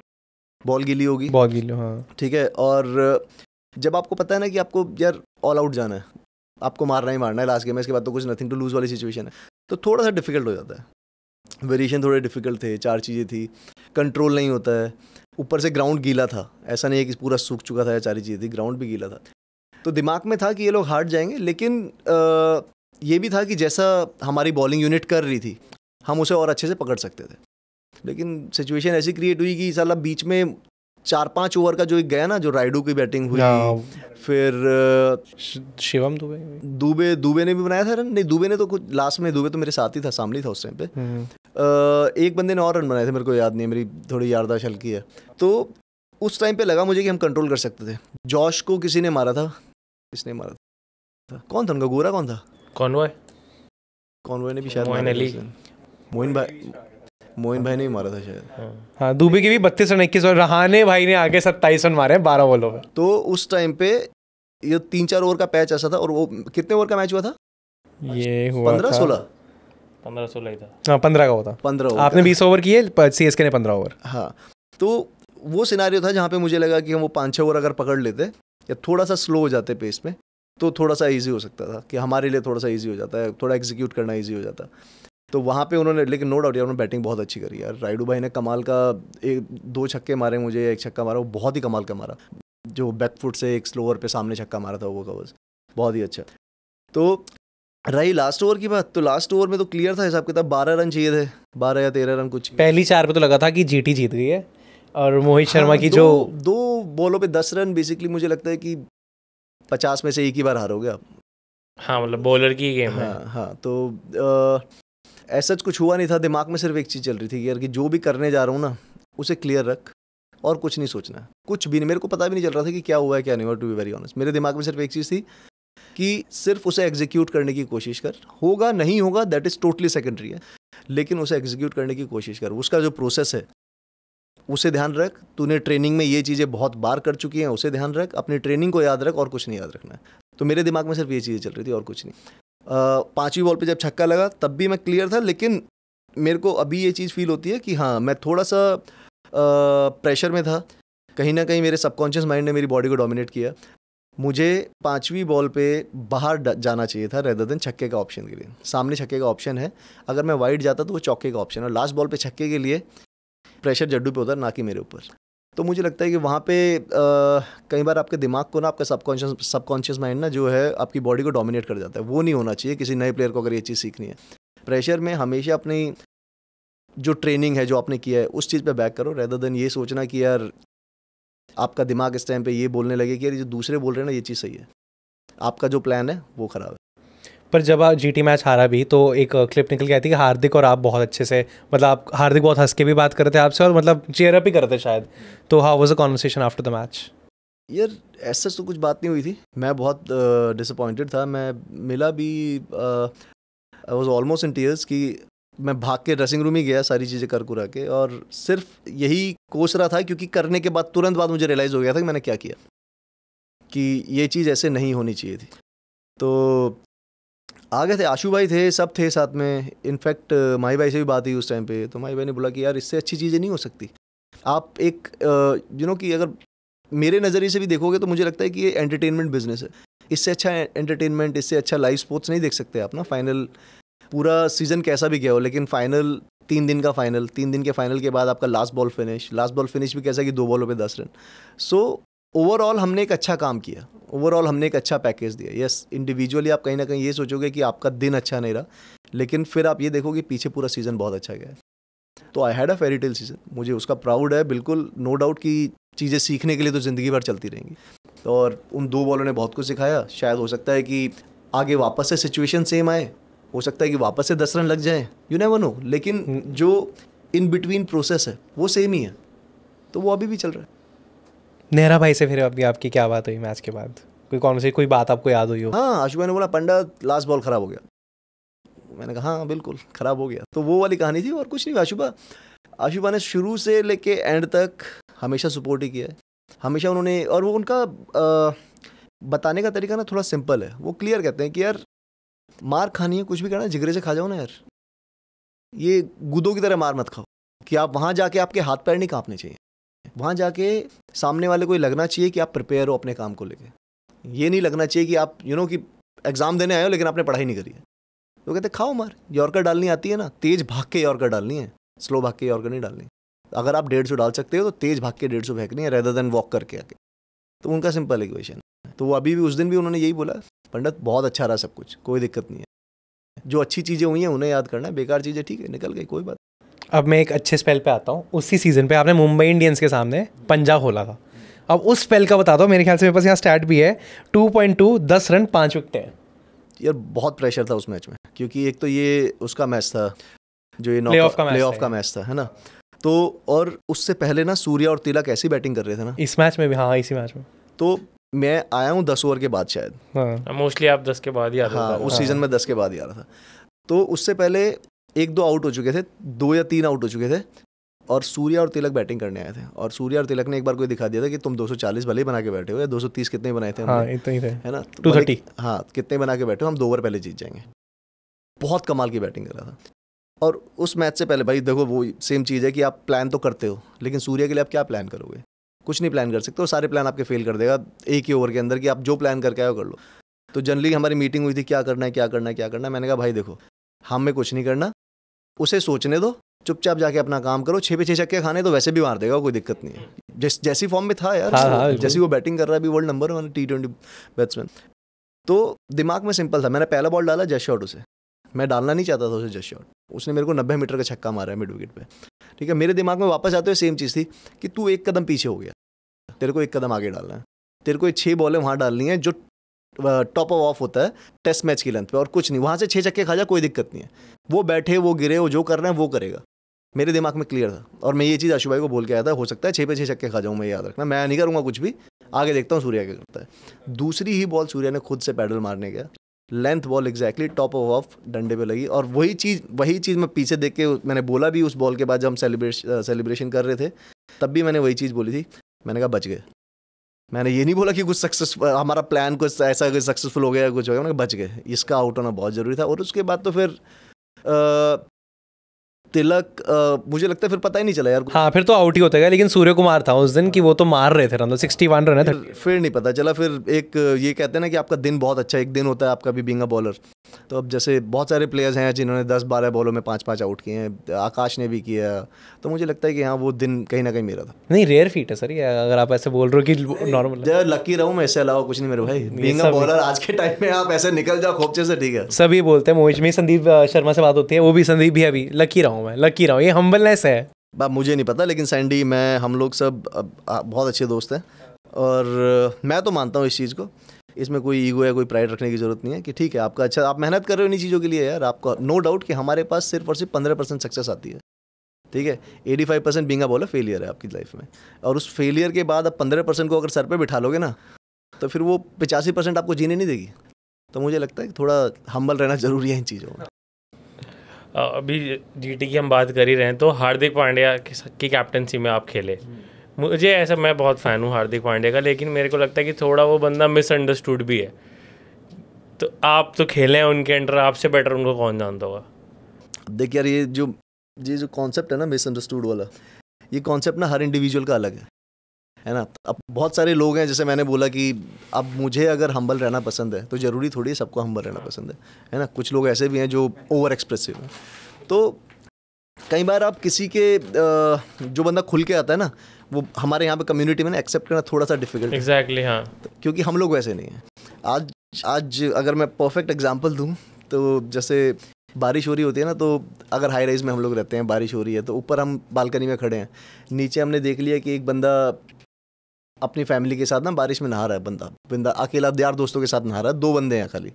बॉल गिली होगी बॉल गिली हाँ ठीक है और जब आपको पता है ना कि आपको यार ऑल आउट जाना है आपको मारना ही मारना है लास्ट गेम में इसके बाद तो कुछ नथिंग टू लूज वाली सिचुएशन है तो थोड़ा सा डिफ़िकल्ट हो जाता है वेरिएशन थोड़े डिफ़िकल्ट थे चार चीज़ें थी कंट्रोल नहीं होता है ऊपर से ग्राउंड गीला था ऐसा नहीं है कि पूरा सूख चुका था या चार चीज़ें थी ग्राउंड भी गीला था तो दिमाग में था कि ये लोग हार जाएंगे लेकिन आ, ये भी था कि जैसा हमारी बॉलिंग यूनिट कर रही थी हम उसे और अच्छे से पकड़ सकते थे लेकिन सिचुएशन ऐसी क्रिएट हुई कि साला बीच में चार पांच ओवर का जो एक गया ना जो राइडू की बैटिंग हुई हाँ। फिर शिवम दुबे दुबे दुबे ने भी बनाया था रन नहीं दुबे ने तो कुछ लास्ट में दुबे तो मेरे साथ ही था सामने था उस टाइम पे हम्म। एक बंदे ने और रन बनाए थे मेरे को याद नहीं है मेरी थोड़ी याददाश्त हल्की है तो उस टाइम पे लगा मुझे कि हम कंट्रोल कर सकते थे जॉश को किसी ने मारा था किसने मारा था कौन था उनका गोरा कौन था कौन कौन कॉनवॉय ने भी शायद मोइन भाई मोइन भाई ने मारा था शायद हाँ, हाँ दुबे की भी बत्तीस रन इक्कीस और रहाने भाई ने आगे सत्ताईस रन मारे बारह बॉलों में तो उस टाइम पे ये तीन चार ओवर का पैच ऐसा था और वो कितने ओवर का मैच हुआ था ये हुआ पंद्रह सोलह पंद्रह सोलह ही था हाँ पंद्रह का होता पंद्रह आपने बीस ओवर किए सी एस के ने पंद्रह ओवर हाँ तो वो सिनारियो था जहाँ पे मुझे लगा कि हम वो पाँच छः ओवर अगर पकड़ लेते या थोड़ा सा स्लो हो जाते पेस में तो थोड़ा सा ईजी हो सकता था कि हमारे लिए थोड़ा सा ईजी हो जाता है थोड़ा एग्जीक्यूट करना ईजी हो जाता तो वहाँ पे उन्होंने लेकिन नो डाउट यार उन्होंने बैटिंग बहुत अच्छी करी यार राइडू भाई ने कमाल का एक दो छक्के मारे मुझे एक छक्का मारा वो बहुत ही कमाल का मारा जो बैकफुट से एक स्लोअर पे सामने छक्का मारा था वो कवर्स बहुत ही अच्छा तो रही लास्ट ओवर की बात तो लास्ट ओवर में तो क्लियर था हिसाब किताब बारह रन चाहिए थे बारह या तेरह रन कुछ पहली चार पे तो लगा था कि जीटी जीत गई है और मोहित शर्मा हाँ, की दो, जो दो बॉलों पे दस रन बेसिकली मुझे लगता है कि पचास में से एक ही बार हारोगे आप हाँ मतलब बॉलर की गेम हाँ, है हाँ, हाँ तो आ, ऐसा तो कुछ हुआ नहीं था दिमाग में सिर्फ एक चीज़ चल रही थी यार कि जो भी करने जा रहा हूँ ना उसे क्लियर रख और कुछ नहीं सोचना कुछ भी नहीं मेरे को पता भी नहीं चल रहा था कि क्या हुआ है क्या नहीं हुआ टू बी वेरी ऑनेस्ट मेरे दिमाग में सिर्फ एक चीज़ थी कि सिर्फ उसे एग्जीक्यूट करने की कोशिश कर होगा नहीं होगा दैट इज़ टोटली सेकेंडरी है लेकिन उसे एग्जीक्यूट करने की कोशिश कर उसका जो प्रोसेस है उसे ध्यान रख तूने ट्रेनिंग में ये चीज़ें बहुत बार कर चुकी हैं उसे ध्यान रख अपनी ट्रेनिंग को याद रख और कुछ नहीं याद रखना तो मेरे दिमाग में सिर्फ ये चीज़ें चल रही थी और कुछ नहीं पाँचवीं बॉल पे जब छक्का लगा तब भी मैं क्लियर था लेकिन मेरे को अभी ये चीज़ फील होती है कि हाँ मैं थोड़ा सा प्रेशर में था कहीं ना कहीं मेरे सबकॉन्शियस माइंड ने मेरी बॉडी को डोमिनेट किया मुझे पाँचवीं बॉल पे बाहर जाना चाहिए था रेदर देन छक्के का ऑप्शन के लिए सामने छक्के का ऑप्शन है अगर मैं वाइड जाता तो वो चौके का ऑप्शन है लास्ट बॉल पे छक्के के लिए प्रेशर जड्डू पे होता ना कि मेरे ऊपर तो मुझे लगता है कि वहाँ पे कई बार आपके दिमाग को ना आपका सबकॉन्शियस सबकॉन्शियस माइंड ना जो है आपकी बॉडी को डोमिनेट कर जाता है वो नहीं होना चाहिए किसी नए प्लेयर को अगर ये चीज़ सीखनी है प्रेशर में हमेशा अपनी जो ट्रेनिंग है जो आपने किया है उस चीज़ पे बैक करो रेदर देन ये सोचना कि यार आपका दिमाग इस टाइम पे ये बोलने लगे कि यार जो दूसरे बोल रहे हैं ना ये चीज़ सही है आपका जो प्लान है वो ख़राब है पर जब आप जी मैच हारा भी तो एक क्लिप uh, निकल के आई थी कि हार्दिक और आप बहुत अच्छे से मतलब आप हार्दिक बहुत हंस के भी बात करते थे आपसे और मतलब चेयर अप ही करते शायद तो how was a conversation after the match यार ऐसा तो कुछ बात नहीं हुई थी मैं बहुत डिसअपॉइंटेड uh, था मैं मिला भी I was almost in tears कि मैं भाग के ड्रेसिंग रूम ही गया सारी चीज़ें कर कुरा के और सिर्फ यही कोच रहा था क्योंकि करने के बाद तुरंत बाद मुझे रियलाइज़ हो गया था कि मैंने क्या किया कि ये चीज़ ऐसे नहीं होनी चाहिए थी तो आ गए थे आशू भाई थे सब थे साथ में इनफैक्ट माही भाई से भी बात हुई उस टाइम पे तो माही भाई ने बोला कि यार इससे अच्छी चीज़ें नहीं हो सकती आप एक यू नो कि अगर मेरे नज़रिए से भी देखोगे तो मुझे लगता है कि ये एंटरटेनमेंट बिजनेस है इससे अच्छा एंटरटेनमेंट इससे अच्छा लाइव स्पोर्ट्स नहीं देख सकते आप ना फाइनल पूरा सीज़न कैसा भी गया हो लेकिन फाइनल तीन दिन का फाइनल तीन दिन के फाइनल के बाद आपका last ball finish last ball finish भी कैसा कि दो बॉलों पे दस रन सो ओवरऑल हमने एक अच्छा काम किया ओवरऑल हमने एक अच्छा पैकेज दिया यस इंडिविजुअली आप कहीं ना कहीं ये सोचोगे कि आपका दिन अच्छा नहीं रहा लेकिन फिर आप ये देखोगे पीछे पूरा सीज़न बहुत अच्छा गया तो I had a fairy tale season मुझे उसका प्राउड है बिल्कुल नो डाउट कि चीज़ें सीखने के लिए तो ज़िंदगी भर चलती रहेंगी और उन दो बॉलों ने बहुत कुछ सिखाया शायद हो सकता है कि आगे वापस से सिचुएशन सेम आए हो सकता है कि वापस से दस रन लग जाए यू नेवर नो लेकिन हम्म। जो इन बिटवीन प्रोसेस है वो सेम ही है तो वो अभी भी चल रहा है नेहरा भाई से फिर अभी आपकी क्या बात हुई मैच के बाद कोई कौन सी कोई बात आपको याद हुई हो हाँ अशोक ने बोला पंडा लास्ट बॉल ख़राब हो गया मैंने कहा हाँ बिल्कुल ख़राब हो गया तो वो वाली कहानी थी और कुछ नहीं आशुभा आशुभा ने शुरू से लेके एंड तक हमेशा सपोर्ट ही किया है हमेशा उन्होंने और वो उनका आ, बताने का तरीका ना थोड़ा सिंपल है वो क्लियर कहते हैं कि यार मार खानी है कुछ भी करना जिगरे से खा जाओ ना यार ये गुदों की तरह मार मत खाओ कि आप वहाँ जाके आपके हाथ पैर नहीं कांपने चाहिए वहाँ जाके सामने वाले को ये लगना चाहिए कि आप प्रिपेयर हो अपने काम को लेके ये नहीं लगना चाहिए कि आप यू नो कि एग्ज़ाम देने आए हो लेकिन आपने पढ़ाई नहीं करी है तो कहते खाओ मार यॉर्कर डालनी आती है ना तेज़ भाग के यॉर्कर डालनी है स्लो भाग के यॉर्कर नहीं डालनी अगर आप डेढ़ सौ डाल सकते हो तो तेज़ भाग के डेढ़ सौ फेंकनी है रेदर देन वॉक करके आके तो उनका सिंपल इक्वेशन तो वो अभी भी उस दिन भी उन्होंने यही बोला पंडित बहुत अच्छा रहा सब कुछ कोई दिक्कत नहीं है जो अच्छी चीज़ें हुई हैं उन्हें याद करना है बेकार चीज़ें ठीक है निकल गई कोई बात अब मैं एक अच्छे स्पेल पे आता हूँ उसी सीज़न पे आपने मुंबई इंडियंस के सामने पंजा खोला था अब उस स्पेल का बता दो मेरे ख्याल से मेरे पास यहाँ स्टार्ट भी है टू पॉइंट टू दस रन पाँच विकटे हैं यार बहुत प्रेशर था उस मैच में क्योंकि एक तो ये उसका मैच था जो ये प्ले ऑफ का, का, का मैच था है ना तो और उससे पहले ना सूर्या और तिलक ऐसी बैटिंग कर रहे थे ना इस मैच में भी हाँ इसी मैच में तो मैं आया हूँ दस ओवर के बाद शायद मोस्टली हाँ। आप दस के बाद ही आ रहा हाँ, था उस सीज़न हाँ। में दस के बाद ही आ रहा था तो उससे पहले एक दो आउट हो चुके थे दो या तीन आउट हो चुके थे और सूर्या और तिलक बैटिंग करने आए थे और सूर्या और तिलक ने एक बार कोई दिखा दिया था कि तुम 240 भले ही बना के बैठे हो या 230 कितने बनाए थे हाँ, इतने ही थे है ना टू तो थर्टी हाँ कितने बना के बैठे हो हम दो ओवर पहले जीत जाएंगे बहुत कमाल की बैटिंग कर रहा था और उस मैच से पहले भाई देखो वो सेम चीज़ है कि आप प्लान तो करते हो लेकिन सूर्या के लिए आप क्या प्लान करोगे कुछ नहीं प्लान कर सकते और सारे प्लान आपके फेल कर देगा एक ही ओवर के अंदर कि आप जो प्लान करके आए कर लो तो जनरली हमारी मीटिंग हुई थी क्या करना है क्या करना है क्या करना है मैंने कहा भाई देखो हम में कुछ नहीं करना उसे सोचने दो चुपचाप जाके अपना काम करो छः पे छः छक्के खाने तो वैसे भी मार देगा कोई दिक्कत नहीं है जैस जैसी फॉर्म में था यार हाँ, हाँ, जैसी वो बैटिंग कर रहा है अभी world number one T twenty batsman तो दिमाग में सिंपल था मैंने पहला बॉल डाला जस्ट शॉट उसे मैं डालना नहीं चाहता था उसे जस्ट शॉट उसने मेरे को नब्बे मीटर का छक्का मारा है मिड विकेट पे ठीक है मेरे दिमाग में वापस आते हुए सेम चीज़ थी कि तू एक कदम पीछे हो गया तेरे को एक कदम आगे डालना है तेरे को छः बॉलें वहाँ डालनी है जो टॉप ऑफ ऑफ होता है टेस्ट मैच की लेंथ पे और कुछ नहीं वहाँ से छः छक्के खा जाए कोई दिक्कत नहीं है वो बैठे वो गिरे वो जो कर रहे हैं वो करेगा मेरे दिमाग में क्लियर था और मैं ये चीज़ आशु भाई को बोल के आया था हो सकता है छः पे छः चक्के खा जाऊँ मैं याद रखना मैं नहीं करूँगा कुछ भी आगे देखता हूँ सूर्या क्या करता है दूसरी ही बॉल सूर्या ने खुद से पैडल मारने गया length ball exactly top of off डंडे पे लगी और वही चीज़ वही चीज़ मैं पीछे देख के मैंने बोला भी उस बॉल के बाद जब हम सेलिब्रेशन कर रहे थे तब भी मैंने वही चीज़ बोली थी मैंने कहा बच गए मैंने ये नहीं बोला कि कुछ सक्सेसफुल हमारा प्लान कुछ ऐसा कुछ सक्सेसफुल हो गया कुछ हो गया मैंने बच गए इसका आउट होना बहुत ज़रूरी था और उसके बाद तो फिर तिलक आ, मुझे लगता है फिर पता ही नहीं चला यार हाँ फिर तो आउट ही होता है लेकिन सूर्य कुमार था उस दिन की वो तो मार रहे थे रन सिक्सटी वन रन फिर, फिर नहीं पता चला फिर एक ये कहते हैं ना कि आपका दिन बहुत अच्छा एक दिन होता है आपका भी बींग बॉलर तो अब जैसे बहुत सारे प्लेयर्स हैं जिन्होंने दस बारह बॉलों में पाँच पाँच आउट किए हैं आकाश ने भी किया तो मुझे लगता है कि हाँ वो दिन कहीं ना कहीं मेरा था नहीं रेयर फीट है सर ये अगर आप ऐसे बोल रहे हो कि नॉर्मल लकी रहूँ मैं इससे अलावा कुछ नहीं मेरे भाई बिंगा बॉलर आज के टाइम में आप ऐसे निकल जाओ खोपचे से ठीक है सभी बोलते हैं मोहित में संदीप शर्मा से बात होती है वो भी संदीप भी अभी लकी रहा हूँ हूँ मैं लकी रहा हूँ ये हम्बलनेस है बा मुझे नहीं पता लेकिन सैंडी मैं हम लोग सब बहुत अच्छे दोस्त हैं और मैं तो मानता हूँ इस चीज़ को इसमें कोई ईगो या कोई प्राइड रखने की ज़रूरत नहीं है कि ठीक है आपका अच्छा आप मेहनत कर रहे हो इन चीज़ों के लिए यार आपका नो डाउट कि हमारे पास सिर्फ और सिर्फ पंद्रह परसेंट सक्सेस आती है ठीक है एटी फाइव परसेंट बिंगा बोला फेलियर है आपकी लाइफ में और उस फेलियर के बाद आप पंद्रह परसेंट को अगर सर पर बिठा लोगे ना तो फिर वो पचासी परसेंट आपको जीने नहीं देगी तो मुझे लगता है कि थोड़ा हम्बल रहना ज़रूरी है इन चीज़ों में अभी जीटी की हम बात कर ही रहे हैं तो हार्दिक पांड्या की कैप्टनसी में आप खेले मुझे ऐसा मैं बहुत फ़ैन हूँ हार्दिक पांड्या का लेकिन मेरे को लगता है कि थोड़ा वो बंदा मिसअंडरस्टूड भी है तो आप तो खेले हैं उनके अंडर आपसे बेटर उनको कौन जानता होगा देखिए यार ये जो ये जो कॉन्सेप्ट है ना मिसअंडरस्टूड वाला ये कॉन्सेप्ट ना हर इंडिविजुअल का अलग है है ना अब बहुत सारे लोग हैं जैसे मैंने बोला कि अब मुझे अगर हम्बल रहना पसंद है तो ज़रूरी थोड़ी सबको हम्बल रहना पसंद है है ना कुछ लोग ऐसे भी हैं जो ओवर एक्सप्रेसिव हैं तो कई बार आप किसी के जो बंदा खुल के आता है ना वो हमारे यहाँ पे कम्युनिटी में ना एक्सेप्ट करना थोड़ा सा डिफिकल्ट एग्जैक्टली exactly, हाँ क्योंकि हम लोग वैसे नहीं हैं आज आज अगर मैं परफेक्ट एग्जाम्पल दूँ तो जैसे बारिश हो रही होती है ना तो अगर हाई राइज में हम लोग रहते हैं बारिश हो रही है तो ऊपर हम बालकनी में खड़े हैं नीचे हमने देख लिया कि एक बंदा अपनी फैमिली के साथ ना बारिश में नहा रहा है बंदा बंदा अकेला यार दोस्तों के साथ नहा रहा है दो बंदे हैं खाली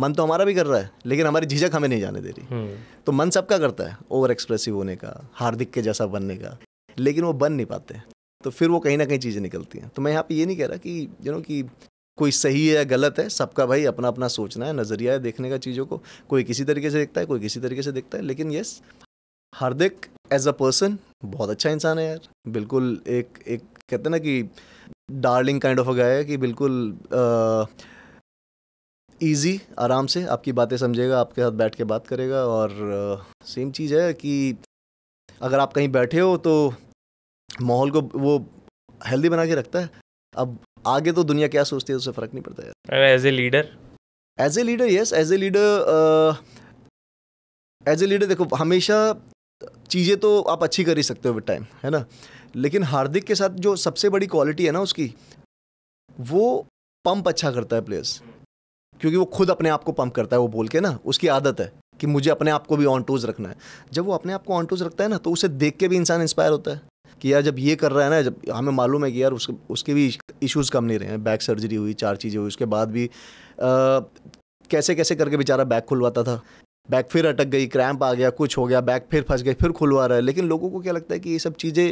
मन तो हमारा भी कर रहा है लेकिन हमारी झिझक हमें नहीं जाने दे रही हम्म। तो मन सबका करता है ओवर एक्सप्रेसिव होने का हार्दिक के जैसा बनने का लेकिन वो बन नहीं पाते तो फिर वो कहीं ना कहीं चीज़ें निकलती हैं तो मैं यहाँ पे ये नहीं कह रहा कि यू नो कि कोई सही है या गलत है सबका भाई अपना अपना सोचना है नज़रिया है देखने का चीज़ों को कोई किसी तरीके से देखता है कोई किसी तरीके से देखता है लेकिन yes Hardik as a person बहुत अच्छा इंसान है यार बिल्कुल एक एक कहते ना कि डार्लिंग काइंड ऑफ गाय है कि बिल्कुल ईजी आराम से आपकी बातें समझेगा आपके साथ बैठ के बात करेगा और सेम चीज़ है कि अगर आप कहीं बैठे हो तो माहौल को वो हेल्दी बना के रखता है अब आगे तो दुनिया क्या सोचती है उससे फ़र्क नहीं पड़ता यार as a leader as a leader yes as a leader as a leader देखो हमेशा चीज़ें तो आप अच्छी कर ही सकते हो विद टाइम है ना लेकिन हार्दिक के साथ जो सबसे बड़ी क्वालिटी है ना उसकी वो पंप अच्छा करता है प्लेयर्स क्योंकि वो खुद अपने आप को पंप करता है वो बोल के ना उसकी आदत है कि मुझे अपने आप को भी ऑन टूज रखना है जब वो अपने आप को ऑन टूज रखता है ना तो उसे देख के भी इंसान इंस्पायर होता है कि यार जब ये कर रहा है ना जब हमें मालूम है कि यार उसके उसके भी इश्यूज़ कम नहीं रहे हैं बैक सर्जरी हुई चार चीज़ें हुई उसके बाद भी आ, कैसे कैसे करके बेचारा बैक खुलवाता था बैक फिर अटक गई क्रैम्प आ गया कुछ हो गया बैक फिर फंस गए फिर खुलवा रहा है लेकिन लोगों को क्या लगता है कि ये सब चीज़ें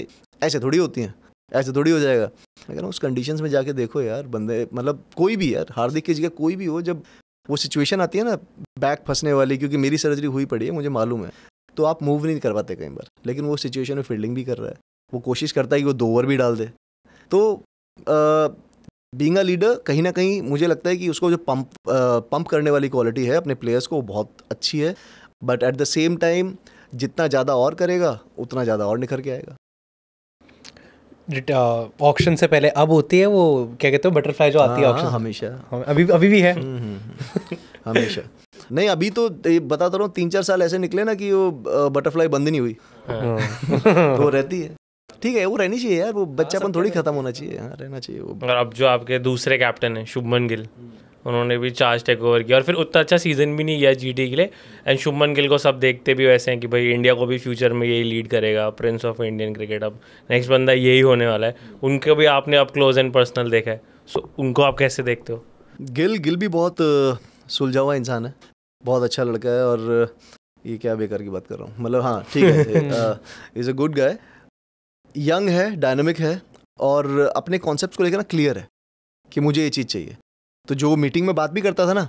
ऐसे थोड़ी होती हैं ऐसे थोड़ी हो जाएगा अगर उस कंडीशंस में जाके देखो यार बंदे मतलब कोई भी यार हार्दिक की जगह कोई भी हो जब वो सिचुएशन आती है ना बैक फंसने वाली क्योंकि मेरी सर्जरी हुई पड़ी है मुझे मालूम है तो आप मूव नहीं कर पाते कई बार लेकिन वो सिचुएशन में फील्डिंग भी कर रहा है वो कोशिश करता है कि वो दो ओवर भी डाल दे तो बींग लीडर कहीं ना कहीं मुझे लगता है कि उसको जो पंप पंप करने वाली क्वालिटी है अपने प्लेयर्स को वो बहुत अच्छी है but at the same time जितना ज़्यादा और करेगा उतना ज़्यादा और निखर के आएगा ऑक्शन से पहले अब होती है वो क्या कहते हो बटरफ्लाई जो आती है ऑक्शन हाँ, हमेशा अभी अभी भी है हम्म, हम्म, हम्म। हमेशा नहीं अभी तो बताता तो रहा हूँ तीन चार साल ऐसे निकले ना कि वो बटरफ्लाई बंद नहीं हुई हाँ। तो रहती है ठीक है वो रहनी चाहिए यार वो हाँ, बच्चापन थोड़ी खत्म होना चाहिए हाँ रहना चाहिए वो और अब जो आपके दूसरे कैप्टन हैं शुभमन गिल उन्होंने भी चार्ज टेक ओवर किया और फिर उतना अच्छा सीजन भी नहीं किया जी के लिए एंड शुभमन गिल को सब देखते भी वैसे हैं कि भाई इंडिया को भी फ्यूचर में यही लीड करेगा प्रिंस ऑफ इंडियन क्रिकेट अब नेक्स्ट बंदा यही होने वाला है उनको भी आपने अब क्लोज एंड पर्सनल देखा है सो उनको आप कैसे देखते हो गिल गिल भी बहुत सुलझा हुआ इंसान है बहुत अच्छा लड़का है और ये क्या बेकार की बात कर रहा हूँ मतलब हाँ ठीक है is a good guy young है डायनामिक है और अपने कॉन्सेप्ट को लेकर ना क्लियर है कि मुझे ये चीज़ चाहिए तो जो मीटिंग में बात भी करता था ना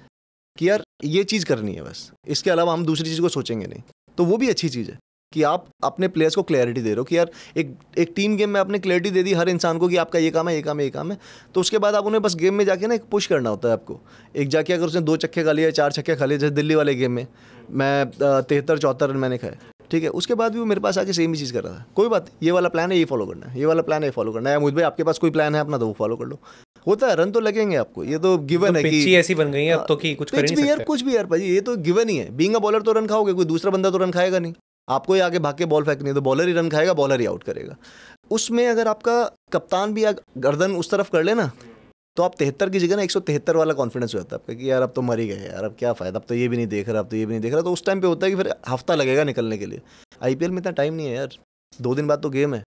कि यार ये चीज़ करनी है बस इसके अलावा हम दूसरी चीज़ को सोचेंगे नहीं तो वो भी अच्छी चीज़ है कि आप अपने प्लेयर्स को क्लैरिटी दे रहे हो कि यार एक एक टीम गेम में आपने क्लैरिटी दे दी हर इंसान को कि आपका ये काम है ये काम है ये काम है तो उसके बाद आप उन्हें बस गेम में जाके ना एक पुश करना होता है आपको एक जाके अगर उसने दो चक्के खा लिए चार चक्के खा लिए जैसे दिल्ली वाले गेम में मैं तिहत्तर चौहत्तर रन मैंने खाए ठीक है उसके बाद भी वो मेरे पास आके सेम ही चीज़ कर रहा था कोई बात ये वाला प्लान है ये फॉलो करना है ये वाला प्लान है फॉलो करना है मुझे भाई आपके पास कोई प्लान है अपना तो वो फॉलो कर लो होता है रन तो लगेंगे आपको ये तो गिवन तो है कि ऐसी बन गई है अब तो हाँ, कि कुछ कर नहीं भी यार कुछ भी यार भाई ये तो गिवन ही है बींग अ बॉलर तो रन खाओगे कोई दूसरा बंदा तो रन खाएगा नहीं आपको ही आगे भाग के बॉल फेंकनी है तो बॉलर ही रन खाएगा बॉलर ही आउट करेगा उसमें अगर आपका कप्तान भी गर्दन उस तरफ कर लेना तो आप तिहत्तर की जगह ना एक सौ तिहत्तर वाला कॉन्फिडेंस हो जाता है आपका कि यार अब तो मर ही गए यार अब क्या फ़ायदा अब तो ये भी नहीं देख रहा अब तो ये भी नहीं देख रहा तो उस टाइम पे होता है कि फिर हफ्ता लगेगा निकलने के लिए आई में इतना टाइम नहीं है यार दो दिन बाद तो गेम है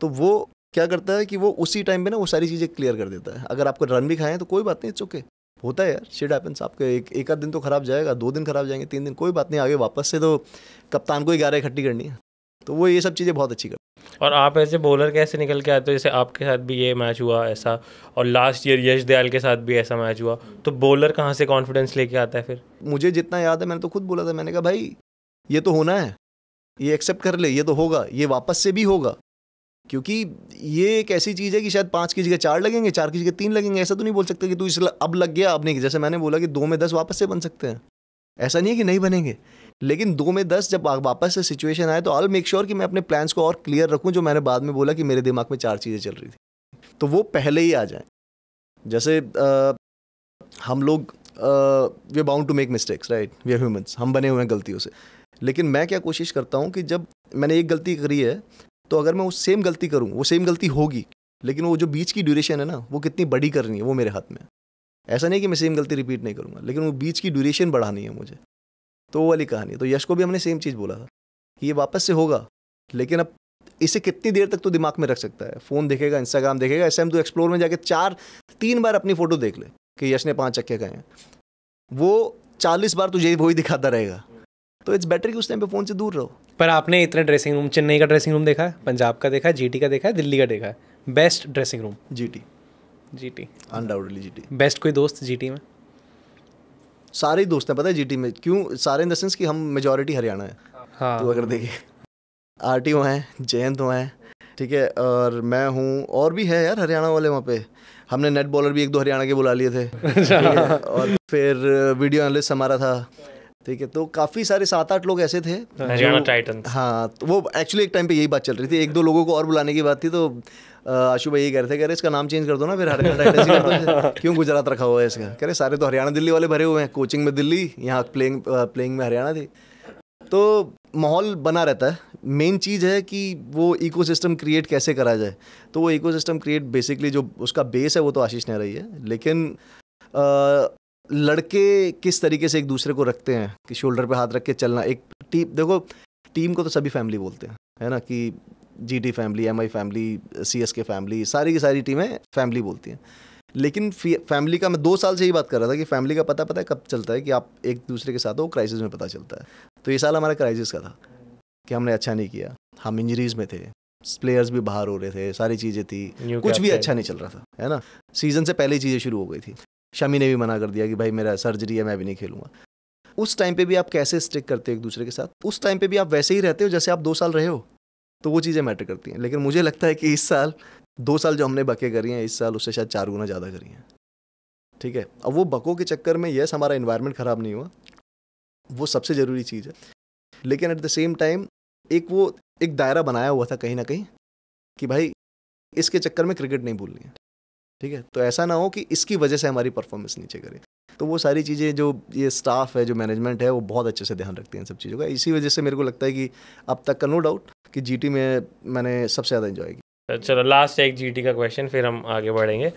तो वो क्या करता है कि वो उसी टाइम पे ना वो सारी चीज़ें क्लियर कर देता है अगर आपको रन भी खाएं तो कोई बात नहीं चुके होता है यार शिट हैपन्स आपके एक एक आध दिन तो खराब जाएगा दो दिन खराब जाएंगे तीन दिन कोई बात नहीं आगे वापस से तो कप्तान को ही ग्यारह इकट्ठी करनी है तो वो ये सब चीज़ें बहुत अच्छी करती और आप ऐसे बॉलर कैसे निकल के आते हो जैसे आपके साथ भी ये मैच हुआ ऐसा और लास्ट ईयर यश दयाल के साथ भी ऐसा मैच हुआ तो बॉलर कहाँ से कॉन्फिडेंस लेके आता है फिर मुझे जितना याद है मैंने तो खुद बोला था मैंने कहा भाई ये तो होना है ये एक्सेप्ट कर ले ये तो होगा ये वापस से भी होगा क्योंकि ये एक ऐसी चीज़ है कि शायद पाँच की जगह चार लगेंगे चार की जगह तीन लगेंगे ऐसा तो नहीं बोल सकते कि तू इस अब लग गया अब नहीं जैसे मैंने बोला कि दो में दस वापस से बन सकते हैं ऐसा नहीं है कि नहीं बनेंगे लेकिन दो में दस जब वापस से सिचुएशन आए तो आई मेक श्योर कि मैं अपने प्लान्स को और क्लियर रखूँ जो मैंने बाद में बोला कि मेरे दिमाग में चार चीज़ें चल रही थी तो वो पहले ही आ जाए जैसे आ, हम लोग we are bound to make mistakes right we are humans हम बने हुए हैं गलतियों से लेकिन मैं क्या कोशिश करता हूँ कि जब मैंने एक गलती करी है तो अगर मैं वो सेम गलती करूँ वो सेम गलती होगी लेकिन वो जो बीच की ड्यूरेशन है ना वो कितनी बड़ी करनी है वो मेरे हाथ में ऐसा नहीं कि मैं सेम गलती रिपीट नहीं करूँगा लेकिन वो बीच की ड्यूरेशन बढ़ानी है मुझे तो वो वाली कहानी तो यश को भी हमने सेम चीज़ बोला था कि ये वापस से होगा लेकिन अब इसे कितनी देर तक तो दिमाग में रख सकता है फ़ोन देखेगा इंस्टाग्राम देखेगा ऐसे हम तो एक्सप्लोर में जाके चार तीन बार अपनी फ़ोटो देख ले कि यश ने पाँच चक्के गए हैं वो चालीस बार तुझे वही दिखाता रहेगा तो इट्स बेटर कि उस टाइम पे फ़ोन से दूर रहो पर आपने इतने ड्रेसिंग रूम चेन्नई का ड्रेसिंग रूम देखा है पंजाब का देखा है का देखा है दिल्ली का देखा है best dressing room G T undoubtedly T best कोई दोस्त जी में सारे ही दोस्त हैं पता है जीटी में क्यों सारे इन द सेंस कि हम मेजोरिटी हरियाणा है हाँ। तो अगर देखे आर टी हैं जयंत हैं ठीक है और मैं हूँ और भी है यार हरियाणा वाले वहाँ पे हमने नेट बॉलर भी एक दो हरियाणा के बुला लिए थे अच्छा। और फिर वीडियो एनालिस्ट हमारा था ठीक है तो काफ़ी सारे सात आठ लोग ऐसे थे हाँ तो वो एक्चुअली एक टाइम पे यही बात चल रही थी एक दो लोगों को और बुलाने की बात थी तो आशु भाई ये कह रहे थे कह रहे इसका नाम चेंज कर दो ना फिर हरियाणा कर दो क्यों गुजरात रखा हुआ है इसका कह रहे सारे तो हरियाणा दिल्ली वाले भरे हुए हैं कोचिंग में दिल्ली यहाँ प्लेइंग प्लेइंग में हरियाणा थी तो माहौल बना रहता है मेन चीज़ है कि वो इकोसिस्टम क्रिएट कैसे करा जाए तो वो इकोसिस्टम क्रिएट बेसिकली जो उसका बेस है वो तो आशीष ने रही है लेकिन लड़के किस तरीके से एक दूसरे को रखते हैं कि शोल्डर पे हाथ रख के चलना एक टीम देखो टीम को तो सभी फैमिली बोलते हैं है ना कि G T family M I family C S K family सारी की सारी टीमें फैमिली बोलती हैं लेकिन फैमिली का मैं दो साल से ही बात कर रहा था कि फैमिली का पता पता है कब चलता है कि आप एक दूसरे के साथ हो क्राइसिस में पता चलता है तो ये साल हमारा क्राइसिस का था कि हमने अच्छा नहीं किया हम इंजरीज में थे प्लेयर्स भी बाहर हो रहे थे सारी चीज़ें थी कुछ भी अच्छा नहीं चल रहा था है ना सीज़न से पहले चीज़ें शुरू हो गई थी शमी ने भी मना कर दिया कि भाई मेरा सर्जरी है मैं भी नहीं खेलूंगा उस टाइम पे भी आप कैसे स्टिक करते हो एक दूसरे के साथ उस टाइम पे भी आप वैसे ही रहते हो जैसे आप दो साल रहे हो तो वो चीज़ें मैटर करती हैं लेकिन मुझे लगता है कि इस साल दो साल जो हमने बके करी हैं इस साल उससे शायद चार गुना ज़्यादा करी हैं ठीक है अब वो बकों के चक्कर में यस हमारा इन्वायरमेंट ख़राब नहीं हुआ वो सबसे ज़रूरी चीज़ है लेकिन एट द सेम टाइम एक वो एक दायरा बनाया हुआ था कहीं ना कहीं कि भाई इसके चक्कर में क्रिकेट नहीं भूलनी है ठीक है तो ऐसा ना हो कि इसकी वजह से हमारी परफॉर्मेंस नीचे करे तो वो सारी चीज़ें जो ये स्टाफ है जो मैनेजमेंट है वो बहुत अच्छे से ध्यान रखती है इन सब चीज़ों का इसी वजह से मेरे को लगता है कि अब तक का नो डाउट कि जी में मैंने सबसे ज़्यादा इन्जॉय किया तो चलो लास्ट एक जीटी का क्वेश्चन फिर हम आगे बढ़ेंगे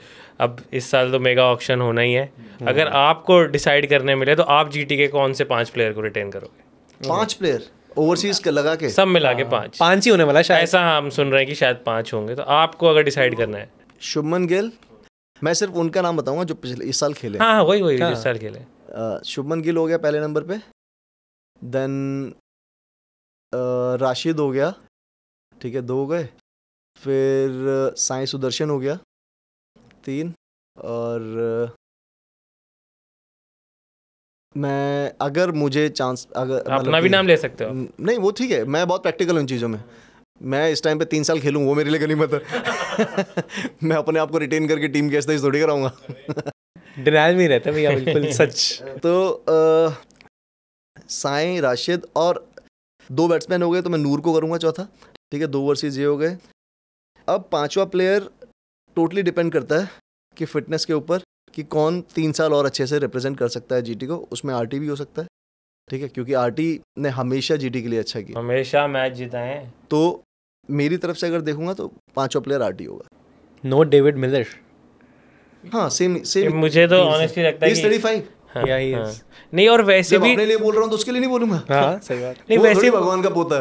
अब इस साल तो मेगा ऑक्शन होना ही है हम्म। अगर आपको डिसाइड करने मिले तो आप जीटी के कौन से पांच प्लेयर को रिटेन करोगे पांच प्लेयर ओवरसीज का लगा के सब मिला के हाँ। पांच पांच ही होने वाला शायद ऐसा हम सुन रहे हैं कि शायद पांच होंगे तो आपको अगर डिसाइड करना है शुभमन गिल मैं सिर्फ उनका नाम बताऊंगा जो पिछले इस साल खेले हाँ, हाँ वही वही हाँ। इस साल खेले शुभमन गिल हो गया पहले नंबर पे देन राशिद हो गया ठीक है दो हो गए फिर साई सुदर्शन हो गया तीन और मैं अगर मुझे चांस अगर अपना मतलब भी नाम ले सकते हो नहीं वो ठीक है मैं बहुत प्रैक्टिकल हूँ चीज़ों में मैं इस टाइम पे तीन साल खेलूँ वो मेरे लिए गली है मैं अपने आप को रिटेन करके टीम के ऐसे थोड़ी कराऊंगा डिनाइल में रहता भैया बिल्कुल सच तो साई राशिद और दो बैट्समैन हो गए तो मैं नूर को करूँगा चौथा ठीक है दो ओवरसीज ये हो गए अब पांचवा प्लेयर टोटली डिपेंड करता है कि फिटनेस के ऊपर कि कौन तीन साल और अच्छे से रिप्रेजेंट कर सकता है जीटी को उसमें आरटी भी हो सकता है ठीक है क्योंकि आरटी ने हमेशा जीटी के लिए अच्छा किया हमेशा मैच जीता है तो मेरी तरफ से अगर देखूंगा तो पांचों प्लेयर आर होगा नो डेविड मिलर हाँ सेम सेम मुझे तो ऑनेस्टली लगता है थर्टी फाइव हाँ, yeah, हाँ। नहीं और वैसे भी अपने लिए बोल रहा हूँ तो उसके लिए नहीं बोलूंगा हाँ, हाँ सही बात नहीं वैसे भगवान का पोता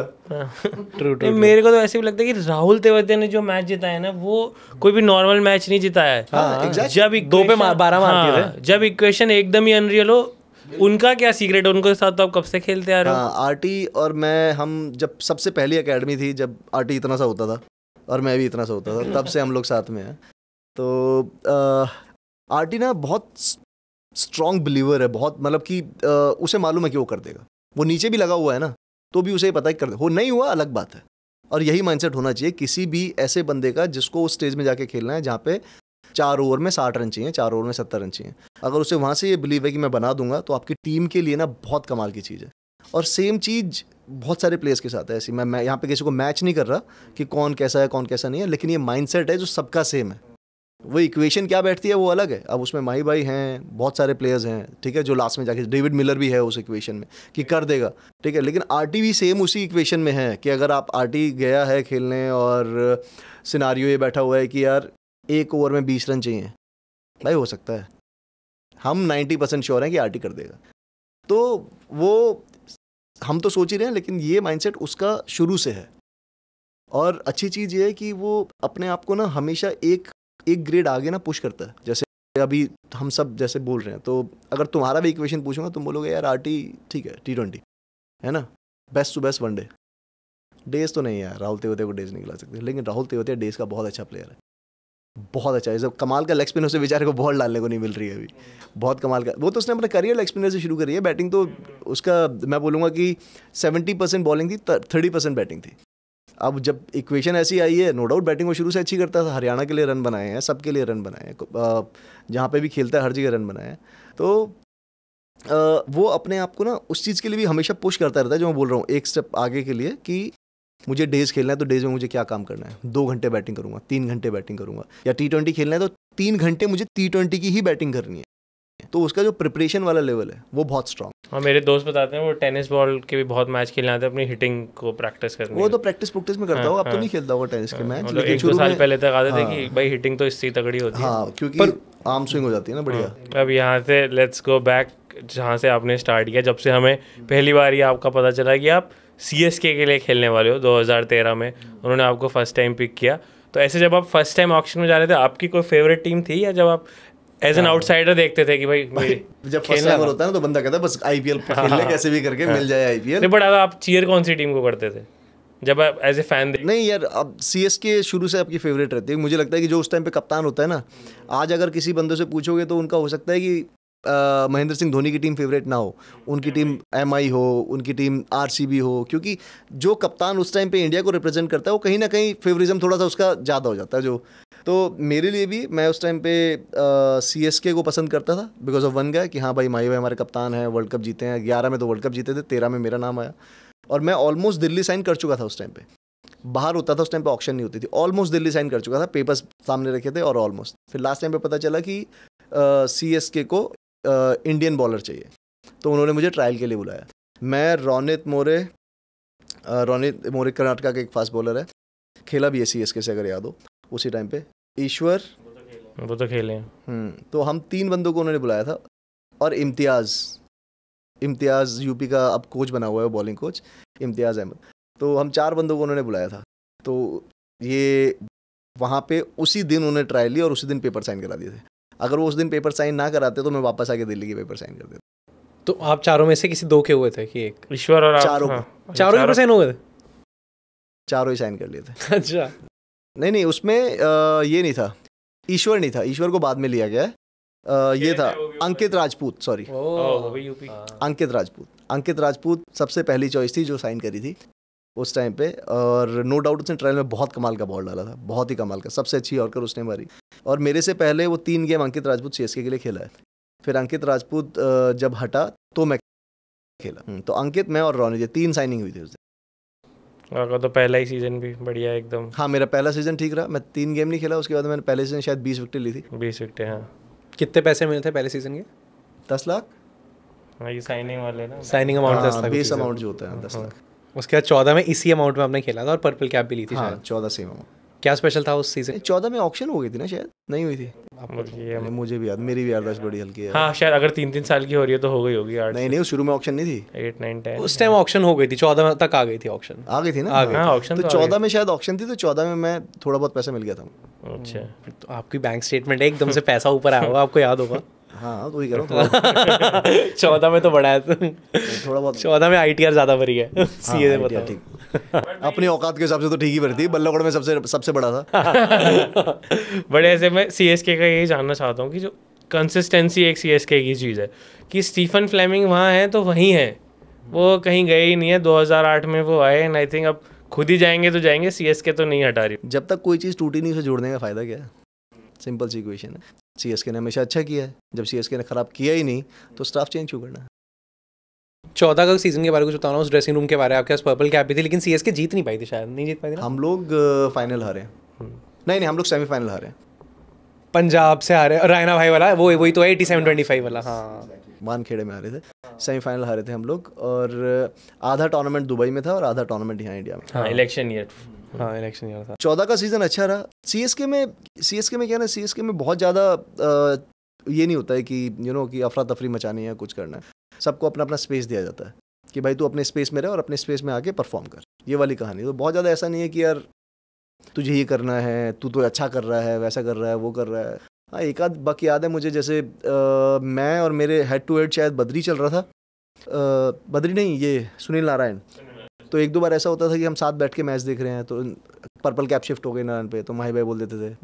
ट्रू ट्रू हाँ। मेरे को तो वैसे भी लगता है कि राहुल तेवतिया ने जो मैच जीता है ना वो कोई भी नॉर्मल मैच नहीं जीता है जब दो पे बारह मार जब इक्वेशन एकदम ही अनरियल हो उनका क्या सीक्रेट उनके साथ तो आप कब से खेलते आ रहे हो हाँ, आरटी और मैं हम जब सबसे पहली अकेडमी थी जब आरटी इतना सा होता था और मैं भी इतना सा होता था तब से हम लोग साथ में हैं तो आरटी ना बहुत स्ट्रॉन्ग बिलीवर है बहुत मतलब कि उसे मालूम है कि वो कर देगा वो नीचे भी लगा हुआ है ना तो भी उसे पता ही कर दे हो नहीं हुआ अलग बात है और यही माइंडसेट होना चाहिए किसी भी ऐसे बंदे का जिसको उस स्टेज में जाके खेलना है जहाँ पे चार ओवर में साठ रन चाहिए चार ओवर में सत्तर रन चाहिए अगर उसे वहाँ से ये बिलीव है कि मैं बना दूंगा तो आपकी टीम के लिए ना बहुत कमाल की चीज़ है और सेम चीज़ बहुत सारे प्लेयर्स के साथ है ऐसी मैं मैं यहाँ पे किसी को मैच नहीं कर रहा कि कौन कैसा है कौन कैसा नहीं है लेकिन ये माइंडसेट है जो सबका सेम है वो इक्वेशन क्या बैठती है वो अलग है अब उसमें माही भाई हैं बहुत सारे प्लेयर्स हैं ठीक है जो लास्ट में जाके डेविड मिलर भी है उस इक्वेशन में कि कर देगा ठीक है लेकिन आर भी सेम उसी इक्वेशन में है कि अगर आप आर गया है खेलने और सिनारियो ये बैठा हुआ है कि यार एक ओवर में बीस रन चाहिए भाई हो सकता है हम नाइन्टी परसेंट श्योर हैं कि आर कर देगा तो वो हम तो सोच ही रहे हैं लेकिन ये माइंडसेट उसका शुरू से है और अच्छी चीज़ ये है कि वो अपने आप को ना हमेशा एक एक ग्रेड आगे ना पुश करता है जैसे अभी हम सब जैसे बोल रहे हैं तो अगर तुम्हारा भी इक्वेशन पूछूंगा तुम बोलोगे यार आर ठीक है टी ट्वेंटी है ना best to best one day days तो नहीं है राहुल तेवतिया को डेज नहीं खिला सकते लेकिन राहुल तेवतिया डेज का बहुत अच्छा प्लेयर है बहुत अच्छा है कमाल का लेग स्पिन उसे बेचारे को बॉल डालने को नहीं मिल रही है अभी बहुत कमाल का वो तो उसने अपना करियर लेग स्पिनर से शुरू करी है बैटिंग तो उसका मैं बोलूँगा कि सेवेंटी परसेंट बॉलिंग थी थर्टी परसेंट बैटिंग थी अब जब इक्वेशन ऐसी आई है नो डाउट बैटिंग वो शुरू से अच्छी करता था हरियाणा के लिए रन बनाए हैं सबके लिए रन बनाए हैं जहाँ पे भी खेलता है हर जगह रन बनाए हैं तो वो अपने आप को ना उस चीज़ के लिए भी हमेशा पुश करता रहता है जो मैं बोल रहा हूँ एक स्टेप आगे के लिए कि मुझे डेज खेलना है तो डेज में मुझे क्या काम करना है दो घंटे बैटिंग करूंगा तीन घंटे बैटिंग करूंगा या टी ट्वेंटी खेलना है तो तीन घंटे मुझे टी ट्वेंटी की ही बैटिंग करनी है तो उसका जो प्रिपरेशन वाला लेवल है वो बहुत स्ट्रॉन्ग हाँ मेरे दोस्त बताते हैं वो टेनिस बॉल के भी बहुत मैच खेलने आते हैं अपनी हिटिंग को प्रैक्टिस करने वो तो प्रैक्टिस प्रैक्टिस में करता हाँ, हो अब तो हाँ, तो नहीं खेलता होगा टेनिस हाँ, के मैच मतलब लेकिन एक दो साल पहले तक आते थे कि हाँ। भाई हिटिंग तो इससे तगड़ी होती है हाँ क्योंकि आर्म स्विंग हो जाती है ना बढ़िया हाँ, अब यहाँ से लेट्स गो बैक जहाँ से आपने स्टार्ट किया जब से हमें पहली बार ही आपका पता चला कि आप सी एस के लिए खेलने वाले हो 2013 में उन्होंने आपको फर्स्ट टाइम पिक किया तो ऐसे जब आप फर्स्ट टाइम ऑप्शन में जा रहे थे आपकी कोई फेवरेट टीम थी या जब आप एज एन आउटसाइडर देखते थे कि भाई, भाई जब फर्स्ट टाइम होता है ना तो बंदा कहता है बस आई पी एल कैसे भी करके हाँ। मिल जाए पी एल बट आप चीयर कौन सी टीम को करते थे जब आप एज ए फैन नहीं यार अब सी एस के शुरू से आपकी फेवरेट रहती है मुझे लगता है कि जो उस टाइम पे कप्तान होता है ना आज अगर किसी बंदे से पूछोगे तो उनका हो सकता है कि महेंद्र सिंह धोनी की टीम फेवरेट ना हो उनकी टीम एम हो उनकी टीम आर हो क्योंकि जो कप्तान उस टाइम पे इंडिया को रिप्रेजेंट करता है वो कहीं ना कहीं फेवरिज्म थोड़ा सा उसका ज़्यादा हो जाता है जो तो मेरे लिए भी मैं उस टाइम पे सी एस के को पसंद करता था बिकॉज ऑफ वन गया कि हाँ भाई माई भाई हमारे कप्तान हैं वर्ल्ड कप जीते हैं ग्यारह में तो वर्ल्ड कप जीते थे तेरह में मेरा नाम आया और मैं ऑलमोस्ट दिल्ली साइन कर चुका था उस टाइम पे बाहर होता था उस टाइम पे ऑप्शन नहीं होती थी ऑलमोस्ट दिल्ली साइन कर चुका था पेपर्स सामने रखे थे और ऑलमोस्ट फिर लास्ट टाइम पे पता चला कि सी एस के को इंडियन बॉलर चाहिए तो उन्होंने मुझे ट्रायल के लिए बुलाया मैं रोनित मोरे रोनित मोरे कर्नाटका के एक फास्ट बॉलर है खेला भी है सी के से अगर याद हो उसी टाइम पे ईश्वर वो तो खेले हम्म, तो हम तीन बंदों को उन्होंने बुलाया था और इम्तियाज़ इम्तियाज़ यूपी का अब कोच बना हुआ है बॉलिंग कोच इम्तियाज़ अहमद तो हम चार बंदों को उन्होंने बुलाया था तो ये वहाँ पे उसी दिन उन्होंने ट्रायल लिया और उसी दिन पेपर साइन करा दिए थे अगर वो उस दिन पेपर साइन ना कराते तो मैं वापस आके दिल्ली के पेपर साइन कर देता तो आप चारों में से किसी दो के हुए थे कि एक ईश्वर और चारों हाँ। अच्छा, चारों पेपर साइन हुए थे चारों ही साइन कर लिए थे अच्छा नहीं नहीं उसमें ये नहीं था ईश्वर नहीं था ईश्वर को बाद में लिया गया ये था अंकित राजपूत सॉरी अंकित राजपूत अंकित राजपूत सबसे पहली चॉइस थी जो साइन करी थी उस टाइम पे और नो डाउट उसने ट्रायल में बहुत कमाल का बॉल डाला था बहुत ही कमाल का सबसे अच्छी और कर उसने मारी और मेरे से पहले वो तीन गेम अंकित राजपूत सी के लिए खेला है फिर अंकित राजपूत जब हटा तो मैं खेला हम्म, तो अंकित मैं और रोनी जी तीन साइनिंग हुई थी उस दिन तो पहला ही सीजन भी बढ़िया एकदम हाँ मेरा पहला सीजन ठीक रहा मैं तीन गेम नहीं खेला उसके बाद मैंने पहले सीजन शायद बीस विकटें ली थी बीस विकटें हाँ कितने पैसे मिले थे पहले सीजन के दस लाख हाँ, ये साइनिंग वाले ना हाँ, साइनिंग अमाउंट बीस अमाउंट जो होता है दस हाँ। लाख उसके बाद चौदह में इसी अमाउंट में आपने खेला था और पर्पल कैप भी ली थी हाँ, चौदह सेम अमाउंट क्या स्पेशल था उस सीजन चौदह में ऑक्शन हो गई थी ना शायद नहीं हुई थी तो ये मुझे भी याद मेरी भी याददाश्त बड़ी हल्की है हाँ शायद अगर तीन तीन साल की हो रही है तो हो गई होगी नहीं नहीं शुरू में ऑक्शन नहीं थी एट नाइन टेन उस टाइम ऑक्शन हो गई थी चौदह तक आ गई थी ऑक्शन आ गई थी ना ऑक्शन हाँ, तो, तो चौदह में शायद ऑक्शन थी तो चौदह में मैं थोड़ा बहुत पैसा मिल गया था अच्छा तो आपकी बैंक स्टेटमेंट है एकदम से पैसा ऊपर आया होगा आपको याद होगा हाँ तो वही कह चौदह में तो बड़ा है थोड़ा बहुत चौदह में आई ज़्यादा भरी है हाँ, सी ए ठीक अपनी औकात के हिसाब से तो ठीक ही भरी थी बल्लागढ़ में सबसे सबसे बड़ा था बड़े ऐसे मैं सी एस के का यही जानना चाहता हूँ कि जो कंसिस्टेंसी एक सी एस के की चीज़ है कि स्टीफन फ्लेमिंग वहाँ है तो वहीं है वो कहीं गए ही नहीं है 2008 में वो आए एंड आई थिंक अब खुद ही जाएंगे तो जाएंगे सी एस के तो नहीं हटा रही जब तक कोई चीज़ टूटी नहीं उसे जोड़ने का फ़ायदा क्या है सिंपल सी इक्वेशन है सी एस के ने हमेशा अच्छा किया है जब सी एस के ने ख़राब किया ही नहीं तो स्टाफ चेंज क्यों करना है चौदह का सीजन के बारे में कुछ बताना उस ड्रेसिंग रूम के बारे में आपके पास पर्पल कैप भी थी लेकिन सी जीत नहीं पाई थी शायद नहीं जीत पाई थी हम लोग फाइनल हारे हम्म। नहीं नहीं हम लोग सेमीफाइनल हारे पंजाब से हारे रायना भाई वाला वो वही तो है एटी सेवन ट्वेंटी फाइव वाला हाँ मानखेड़े में हारे थे सेमीफाइनल हारे थे हम लोग और आधा टूर्नामेंट दुबई में था और आधा टूर्नामेंट यहाँ इंडिया में इलेक्शन हाँ, ईयर हाँ इलेक्शन हाँ। था चौदह का सीज़न अच्छा रहा सी में सी में क्या ना सी में बहुत ज़्यादा ये नहीं होता है कि यू नो कि अफरा तफरी मचानी है कुछ करना है सबको अपना अपना स्पेस दिया जाता है कि भाई तू अपने स्पेस में रह और अपने स्पेस में आके परफॉर्म कर ये वाली कहानी तो बहुत ज़्यादा ऐसा नहीं है कि यार तुझे ये करना है तू तो अच्छा कर रहा है वैसा कर रहा है वो कर रहा है हाँ एक आध बाकी याद है मुझे जैसे आ, मैं और मेरे हेड टू हेड शायद बद्री चल रहा था आ, बद्री नहीं ये सुनील नारायण तो एक दो बार ऐसा होता था कि हम साथ बैठ के मैच देख रहे हैं तो पर्पल कैप शिफ्ट हो गई नारायण पे तो माही भाई बोल देते थे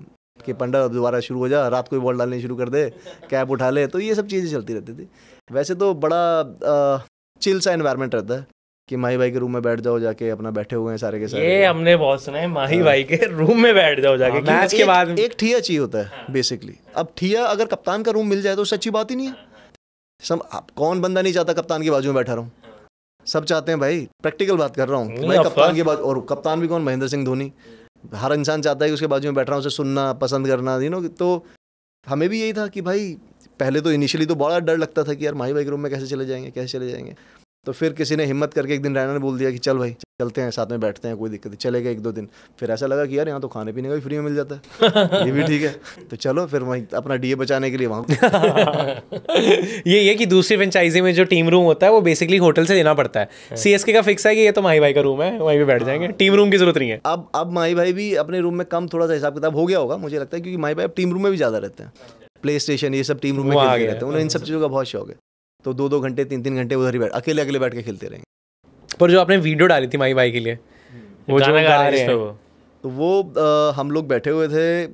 कि पंडा दोबारा शुरू हो जा रात को बॉल डालनी शुरू कर दे कैप उठा ले तो ये सब चीज़ें चलती रहती थी वैसे तो बड़ा चिल सा इन्वायरमेंट रहता है कि माही भाई के रूम में बैठ जाओ जाके अपना बैठे हुए हैं सारे के सारे ये हमने बहुत सुना है माही आ, हाँ। भाई के रूम में बैठ जाओ जाके हाँ, मैच के बाद एक ठिया चाहिए होता है बेसिकली हाँ। अब ठिया अगर कप्तान का रूम मिल जाए तो उससे अच्छी बात ही नहीं है सब आप कौन बंदा नहीं चाहता कप्तान के बाजू में बैठा हूँ सब चाहते हैं भाई प्रैक्टिकल बात कर रहा हूँ मैं कप्तान की बात और कप्तान भी कौन महेंद्र सिंह धोनी हर इंसान चाहता है कि उसके बाजू में बैठ रहा हूँ उसे सुनना पसंद करना यू नो तो हमें भी यही था कि भाई पहले तो इनिशियली तो बड़ा डर लगता था कि यार माही भाई के रूम में कैसे चले जाएंगे कैसे चले जाएंगे तो फिर किसी ने हिम्मत करके एक दिन रैना ने बोल दिया कि चल भाई चलते हैं साथ में बैठते हैं कोई दिक्कत चले गए एक दो दिन फिर ऐसा लगा कि यार यहाँ तो खाने पीने का भी फ्री में मिल जाता है ये भी ठीक है तो चलो फिर वहीं अपना डीए बचाने के लिए वहाँ ये ये कि दूसरी फ्रेंचाइजी में जो टीम रूम होता है वो बेसिकली होटल से लेना पड़ता है सी हाँ। का फिक्स है कि ये तो माही भाई का रूम है वहीं पर बैठ जाएंगे टीम हाँ। रूम की जरूरत नहीं है अब अब माही भाई भी अपने रूम में कम थोड़ा सा हिसाब किताब हो गया होगा मुझे लगता है क्योंकि माही भाई अब टीम रूम में भी ज़्यादा रहते हैं प्ले स्टेशन ये सब टीम रूम में खेलते रहते हैं उन्हें इन सब चीज़ों का बहुत शौक है तो दो दो घंटे तीन तीन घंटे उधर ही बैठ अकेले अकेले बैठ के खेलते रहेंगे पर जो आपने वीडियो डाली थी माई भाई के लिए वो जो गा रहे हैं तो वो, वो आ, हम लोग बैठे हुए थे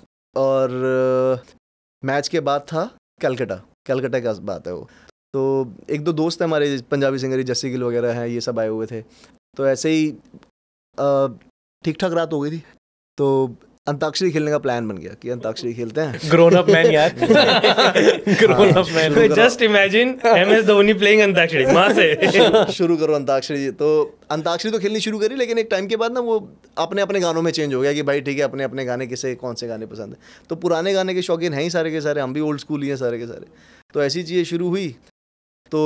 और आ, मैच के बाद था कलकत्ता कलकत्ता का बात है वो तो एक दो दोस्त हैं हमारे पंजाबी सिंगर जस्सी गिल वगैरह हैं ये सब आए हुए थे तो ऐसे ही ठीक ठाक रात हो गई थी तो अंताक्षरी खेलने का प्लान बन गया कि अंताक्षरी खेलते हैं ग्रोन अप मैन यार grown up man just imagine M S Dhoni playing Antakshari मां से शुरू करो अंताक्षरी तो अंताक्षरी तो खेलनी शुरू करी लेकिन एक टाइम के बाद ना वो अपने अपने गानों में चेंज हो गया कि भाई ठीक है अपने अपने गाने किसे कौन से गाने पसंद है तो पुराने गाने के शौकीन हैं ही सारे के सारे हम भी ओल्ड स्कूल ही हैं सारे के सारे तो ऐसी चीज़ें शुरू हुई तो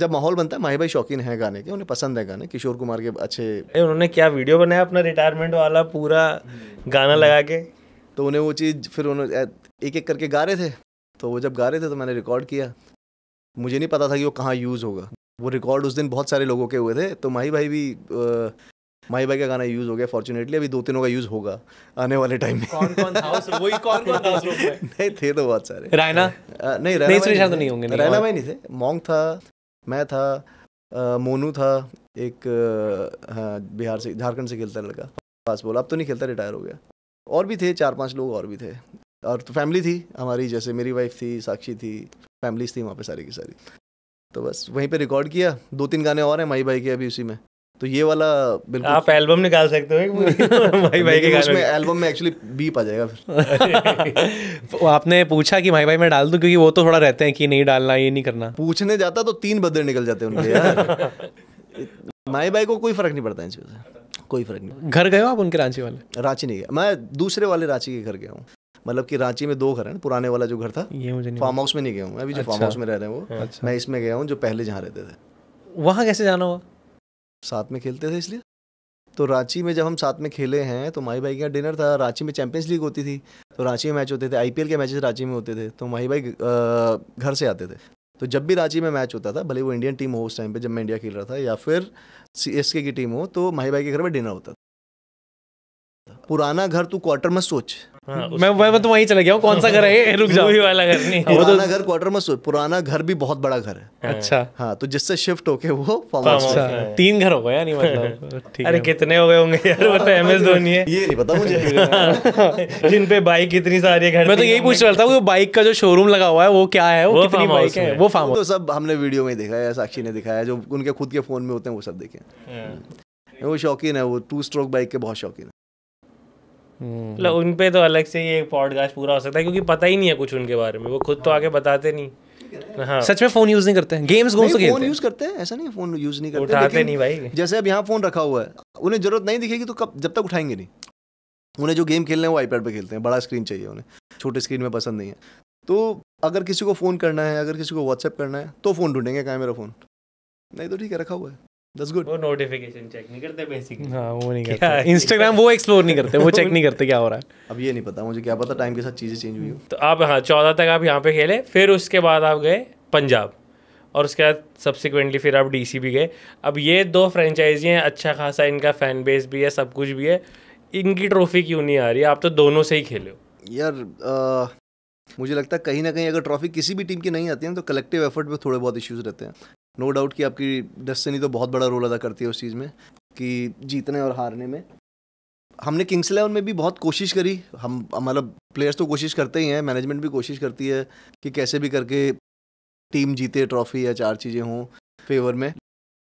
जब माहौल बनता है माही भाई शौकीन है गाने के उन्हें पसंद है गाने किशोर कुमार के अच्छे उन्होंने क्या वीडियो बनाया अपना रिटायरमेंट वाला पूरा गाना लगा के तो उन्हें वो चीज़ फिर उन्होंने एक एक करके गा रहे थे तो वो जब गा रहे थे तो मैंने रिकॉर्ड किया मुझे नहीं पता था कि वो कहाँ यूज़ होगा वो रिकॉर्ड उस दिन बहुत सारे लोगों के हुए थे तो माही भाई भी माही भाई का गाना यूज़ हो गया फॉर्चुनेटली अभी दो तीनों का यूज़ होगा आने वाले टाइम में कौन कौन था वही कौन कौन था नहीं थे तो बहुत सारे रायना नहीं रायना नहीं होंगे रायना भाई नहीं थे मोंग था मैं था मोनू था एक हाँ, बिहार से झारखंड से खेलता लड़का पास बोला अब तो नहीं खेलता रिटायर हो गया और भी थे चार पांच लोग और भी थे और तो फैमिली थी हमारी जैसे मेरी वाइफ थी साक्षी थी फैमिलीज थी वहाँ पे सारी की सारी तो बस वहीं पे रिकॉर्ड किया दो तीन गाने और हैं माई भाई के अभी उसी में तो ये वाला बिल्कुल आप एल्बम निकाल सकते हो भाई भाई के गाने में एल्बम में एक्चुअली बीप आ जाएगा फिर आपने पूछा कि भाई भाई मैं डाल दूं क्योंकि वो तो थोड़ा रहते हैं कि नहीं डालना ये नहीं करना पूछने जाता तो तीन बदले निकल जाते उनके यार माई भाई को कोई फर्क नहीं पड़ता इन चीज़ों से कोई फर्क नहीं घर गए हो आप उनके रांची वाले रांची नहीं गया मैं दूसरे वाले रांची के घर गया हूँ मतलब कि रांची में दो घर हैं पुराने वाला जो घर था ये मुझे फार्म हाउस में नहीं गया हूँ अभी जो फार्म अच्छा। हाउस में रह रहे हैं वो अच्छा। मैं इसमें गया हूँ जो पहले जहाँ रहते थे वहाँ कैसे जाना हुआ साथ में खेलते थे इसलिए तो रांची में जब हम साथ में खेले हैं तो माही भाई का डिनर था रांची में चैंपियंस लीग होती थी तो रांची में मैच होते थे आईपीएल के मैचेस रांची में होते थे तो माही भाई घर से आते थे तो जब भी रांची में मैच होता था भले वो इंडियन टीम हो उस टाइम पे जब मैं इंडिया खेल रहा था या फिर के की टीम हो तो माही भाई के घर में डिनर होता था पुराना घर तू क्वार्टर में सोच हाँ, मैं मैं तो वहीं चला गया हूँ कौन सा घर है रुक जाओ वाला घर नहीं वो तो घर क्वार्टर में पुराना घर भी बहुत बड़ा घर है हाँ। अच्छा हाँ तो जिससे शिफ्ट होके वो फार्म अच्छा। हाउस अच्छा। तीन घर हो गए यानी मतलब अरे कितने हो गए होंगे यार बता एम एस धोनी है ये नहीं पता मुझे जिन पे बाइक इतनी सारी है घर मैं तो यही पूछ रहा था वो बाइक का जो शोरूम लगा हुआ है वो क्या है वो कितनी बाइक है वो फार्म तो सब हमने वीडियो में देखा है साक्षी ने दिखाया जो उनके खुद के फोन में होते हैं वो सब देखे हाँ। वो शौकीन है वो टू स्ट्रोक बाइक के बहुत शौकीन है हम्म। मतलब उन पे तो अलग से ये पॉडकास्ट पूरा हो सकता है क्योंकि पता ही नहीं है कुछ उनके बारे में वो खुद तो हाँ। आगे बताते नहीं हाँ। सच में फोन यूज नहीं करते हैं गेम्स गेम्स खेलते फोन यूज करते हैं ऐसा नहीं फोन यूज नहीं करते उठाते नहीं भाई जैसे अब यहाँ फोन रखा हुआ है उन्हें जरूरत नहीं दिखेगी तो कब जब तक उठाएंगे नहीं उन्हें जो गेम खेलने हैं वो आईपैड पे खेलते हैं बड़ा स्क्रीन चाहिए उन्हें छोटे स्क्रीन में पसंद नहीं है तो अगर किसी को फ़ोन करना है अगर किसी को व्हाट्सएप करना है तो फ़ोन ढूंढेंगे कैमरा फ़ोन नहीं तो ठीक है रखा हुआ है वो नोटिफिकेशन चेक नहीं करते बेसिकली हाँ, वो नहीं करते इंस्टाग्राम वो एक्सप्लोर नहीं करते वो चेक नहीं करते क्या हो रहा है अब ये नहीं पता मुझे क्या पता टाइम के साथ चीज़ें चेंज हुई हो तो आप हाँ, तक आप पे खेले फिर उसके बाद आप गए पंजाब और उसके बाद सब्सिक्वेंटली फिर आप डीसी भी गए अब ये दो फ्रेंचाइजी हैं अच्छा खासा इनका फैन बेस भी है सब कुछ भी है इनकी ट्रॉफी क्यों नहीं आ रही आप तो दोनों से ही खेले हो यार आ, मुझे लगता है कहीं ना कहीं अगर ट्रॉफी किसी भी टीम की नहीं आती है तो कलेक्टिव एफर्ट पे थोड़े बहुत इश्यूज रहते हैं नो डाउट कि आपकी डेस्टिनी तो बहुत बड़ा रोल अदा करती है उस चीज़ में कि जीतने और हारने में हमने किंग्स इलेवन में भी बहुत कोशिश करी हम मतलब प्लेयर्स तो कोशिश करते ही हैं मैनेजमेंट भी कोशिश करती है कि कैसे भी करके टीम जीते ट्रॉफी या चार चीज़ें हों फेवर में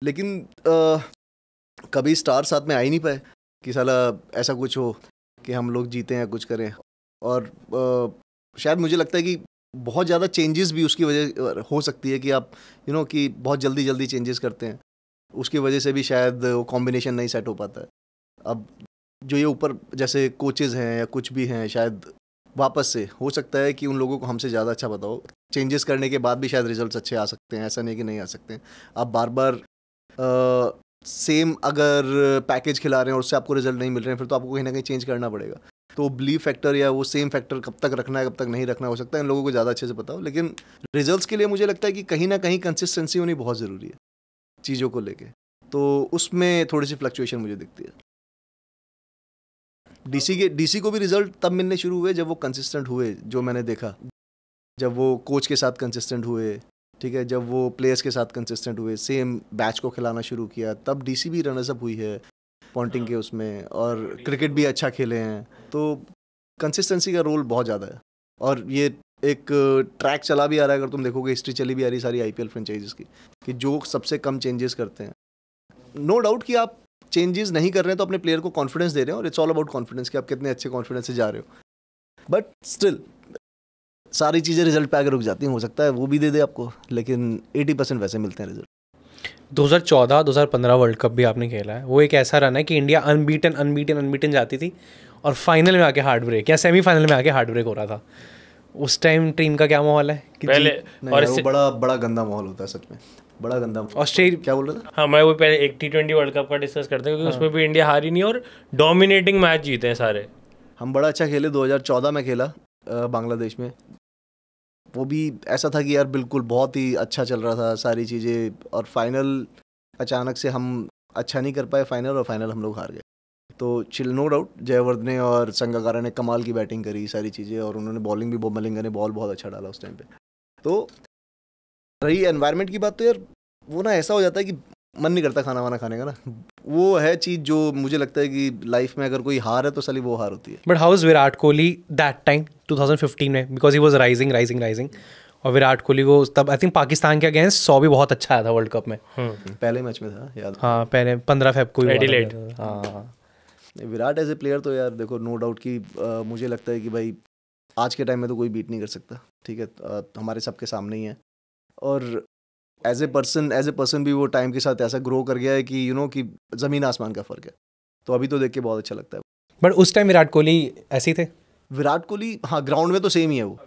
लेकिन आ, कभी स्टार साथ में आ ही नहीं पाए कि साला ऐसा कुछ हो कि हम लोग जीतें या कुछ करें और आ, शायद मुझे लगता है कि बहुत ज़्यादा चेंजेस भी उसकी वजह हो सकती है कि आप यू you नो know, कि बहुत जल्दी जल्दी चेंजेस करते हैं उसकी वजह से भी शायद वो कॉम्बिनेशन नहीं सेट हो पाता है अब जो ये ऊपर जैसे कोचेज़ हैं या कुछ भी हैं शायद वापस से हो सकता है कि उन लोगों को हमसे ज़्यादा अच्छा बताओ चेंजेस करने के बाद भी शायद रिजल्ट्स अच्छे आ सकते हैं ऐसा नहीं कि नहीं आ सकते हैं आप बार बार सेम अगर पैकेज खिला रहे हैं और उससे आपको रिजल्ट नहीं मिल रहे हैं फिर तो आपको कहीं ना कहीं चेंज करना पड़ेगा तो बिलीव फैक्टर या वो सेम फैक्टर कब तक रखना है कब तक नहीं रखना हो सकता है इन लोगों को ज़्यादा अच्छे से पता हो लेकिन रिजल्ट्स के लिए मुझे लगता है कि कहीं ना कहीं कंसिस्टेंसी होनी बहुत ज़रूरी है चीज़ों को लेके तो उसमें थोड़ी सी फ्लक्चुएशन मुझे दिखती है डीसी के डीसी को भी रिजल्ट तब मिलने शुरू हुए जब वो कंसिस्टेंट हुए जो मैंने देखा जब वो कोच के साथ कंसिस्टेंट हुए ठीक है जब वो प्लेयर्स के साथ कंसिस्टेंट हुए सेम बैच को खिलाना शुरू किया तब डीसी भी रनर्सअप हुई है पॉन्टिंग के उसमें और क्रिकेट भी अच्छा खेले हैं तो कंसिस्टेंसी का रोल बहुत ज़्यादा है और ये एक ट्रैक uh, चला भी आ रहा है अगर तुम देखोगे हिस्ट्री चली भी आ रही है सारी आई पी फ्रेंचाइजीज की कि जो सबसे कम चेंजेस करते हैं नो no डाउट कि आप चेंजेस नहीं कर रहे हैं तो अपने प्लेयर को कॉन्फिडेंस दे रहे हैं और इट्स ऑल अबाउट कॉन्फिडेंस कि आप कितने अच्छे कॉन्फिडेंस से जा रहे हो बट स्टिल सारी चीज़ें रिजल्ट पे आगे रुक जाती हैं हो सकता है वो भी दे दे आपको लेकिन एटी परसेंट वैसे मिलते हैं रिजल्ट 2014-2015 वर्ल्ड कप भी आपने खेला है वो एक ऐसा रन है कि इंडिया अनबीटन अनबीटन अनबीटन जाती थी और फाइनल में आके हार्ट ब्रेक या सेमीफाइनल में आके हार्ट ब्रेक हो रहा था उस टाइम टीम का क्या माहौल है कि पहले और वो बड़ा बड़ा गंदा माहौल होता है सच में बड़ा गंदा ऑस्ट्रेलिया क्या बोल रहा था हाँ मैं वो पहले एक टी ट्वेंटी वर्ल्ड कप का डिस्कस करते हैं क्योंकि हाँ। उसमें भी इंडिया हारी नहीं और डोमिनेटिंग मैच जीते हैं सारे हम बड़ा अच्छा खेले 2014 में खेला बांग्लादेश में वो भी ऐसा था कि यार बिल्कुल बहुत ही अच्छा चल रहा था सारी चीज़ें और फाइनल अचानक से हम अच्छा नहीं कर पाए फाइनल और फाइनल हम लोग हार गए तो चिल नो डाउट जयवर्धन ने और संगाकारा ने कमाल की बैटिंग करी सारी चीज़ें और उन्होंने बॉलिंग भी बहुत मलिंगा ने बॉल बहुत अच्छा डाला उस टाइम पे तो रही एनवायरनमेंट की बात तो यार वो ना ऐसा हो जाता है कि मन नहीं करता खाना वाना खाने का ना वो है चीज़ जो मुझे लगता है कि लाइफ में अगर कोई हार है तो सली वो हार होती है but how is Virat Kohli that time 2015 में because he was rising rising rising और विराट कोहली को तब आई थिंक पाकिस्तान के अगेंस्ट सौ भी बहुत अच्छा आया था वर्ल्ड कप में हम्म, पहले मैच में था याद हाँ पहले पंद्रह फेब को हाँ विराट एज ए प्लेयर तो यार देखो नो डाउट कि मुझे लगता है कि भाई आज के टाइम में तो कोई बीट नहीं कर सकता ठीक है आ, हमारे सबके सामने ही है और as a person as a person भी वो टाइम के साथ ऐसा ग्रो कर गया है कि यू you नो know, कि ज़मीन आसमान का फ़र्क है तो अभी तो देख के बहुत अच्छा लगता है बट उस टाइम विराट कोहली ऐसे थे विराट कोहली हाँ ग्राउंड में तो सेम ही है वो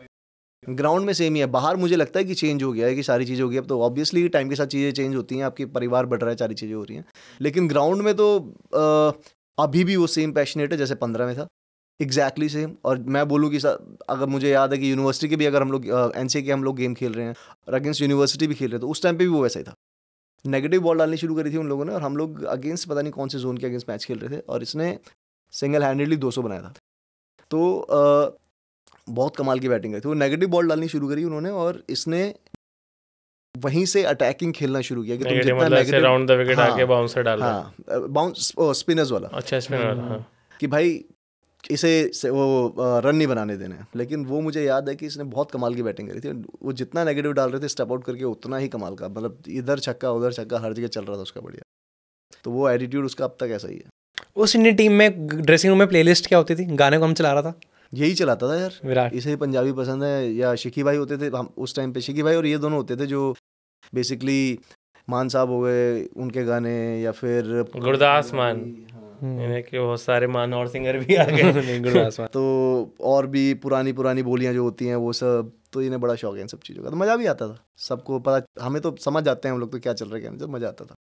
ग्राउंड में सेम ही है बाहर मुझे लगता है कि चेंज हो गया है कि सारी चीज़ें हो गई अब तो ऑब्वियसली टाइम के साथ चीज़ें चेंज होती हैं आपके परिवार बढ़ रहा है सारी चीज़ें हो रही हैं लेकिन ग्राउंड में तो अभी भी वो सेम पैशनेट है जैसे पंद्रह में था एग्जैक्टली exactly सेम और मैं बोलूँ कि अगर मुझे याद है कि यूनिवर्सिटी के भी अगर हम लोग एन के हम लोग गेम खेल रहे हैं और अगेंस्ट यूनिवर्सिटी भी खेल रहे हैं तो उस टाइम पे भी वो वैसा ही था नेगेटिव बॉल डालनी शुरू करी थी उन लोगों ने और हम लोग अगेंस्ट पता नहीं कौन से जोन के अगेंस्ट मैच खेल रहे थे और इसने सिंगल हैंडेडली 200 बनाया था तो आ, बहुत कमाल की बैटिंग करी थी वो नेगेटिव बॉल डालनी शुरू करी उन्होंने और इसने वहीं से अटैकिंग खेलना शुरू किया कि तुम जितना नेगेटिव राउंड द विकेट हाँ, आके बाउंसर डाल हाँ बाउंस स्पिनर्स वाला अच्छा स्पिनर वाला हाँ। हम्म, कि भाई इसे वो रन नहीं बनाने देने लेकिन वो मुझे याद है कि इसने बहुत कमाल की बैटिंग करी थी वो जितना नेगेटिव डाल रहे थे स्टेप आउट करके उतना ही कमाल का मतलब इधर छक्का उधर छक्का हर जगह चल रहा था उसका बढ़िया तो वो एटीट्यूड उसका अब तक ऐसा ही है उस इंडियन टीम में ड्रेसिंग रूम में प्लेलिस्ट क्या होती थी गाने को हम चला रहा था यही चलाता था यार विराट इसे ही पंजाबी पसंद है या शिकी भाई होते थे हम उस टाइम पे शिकी भाई और ये दोनों होते थे जो बेसिकली मान साहब हो गए उनके गाने या फिर गुरदास मान हाँ। हम्म। के बहुत सारे मान और सिंगर भी आ गए तो और भी पुरानी पुरानी बोलियां जो होती हैं वो सब तो इन्हें बड़ा शौक है इन सब चीज़ों का तो मज़ा भी आता था सबको पता हमें तो समझ जाते हैं हम लोग तो क्या चल रहा है क्या तो मज़ा आता था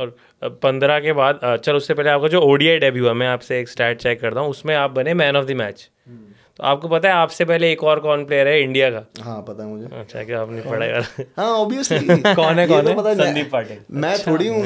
और पंद्रह के बाद चल उससे पहले आपका जो ओडीआई डेब्यू है मैं आपसे एक स्टैट चेक करता हूँ उसमें आप बने मैन ऑफ द मैच तो आपको पता है आपसे पहले एक और कौन प्लेयर है इंडिया का हाँ पता है मुझे अच्छा क्या आपने पढ़ा यार हाँ ऑब्वियसली कौन है तो कौन है तो संदीप पाटिल मैं अच्छा। थोड़ी हूँ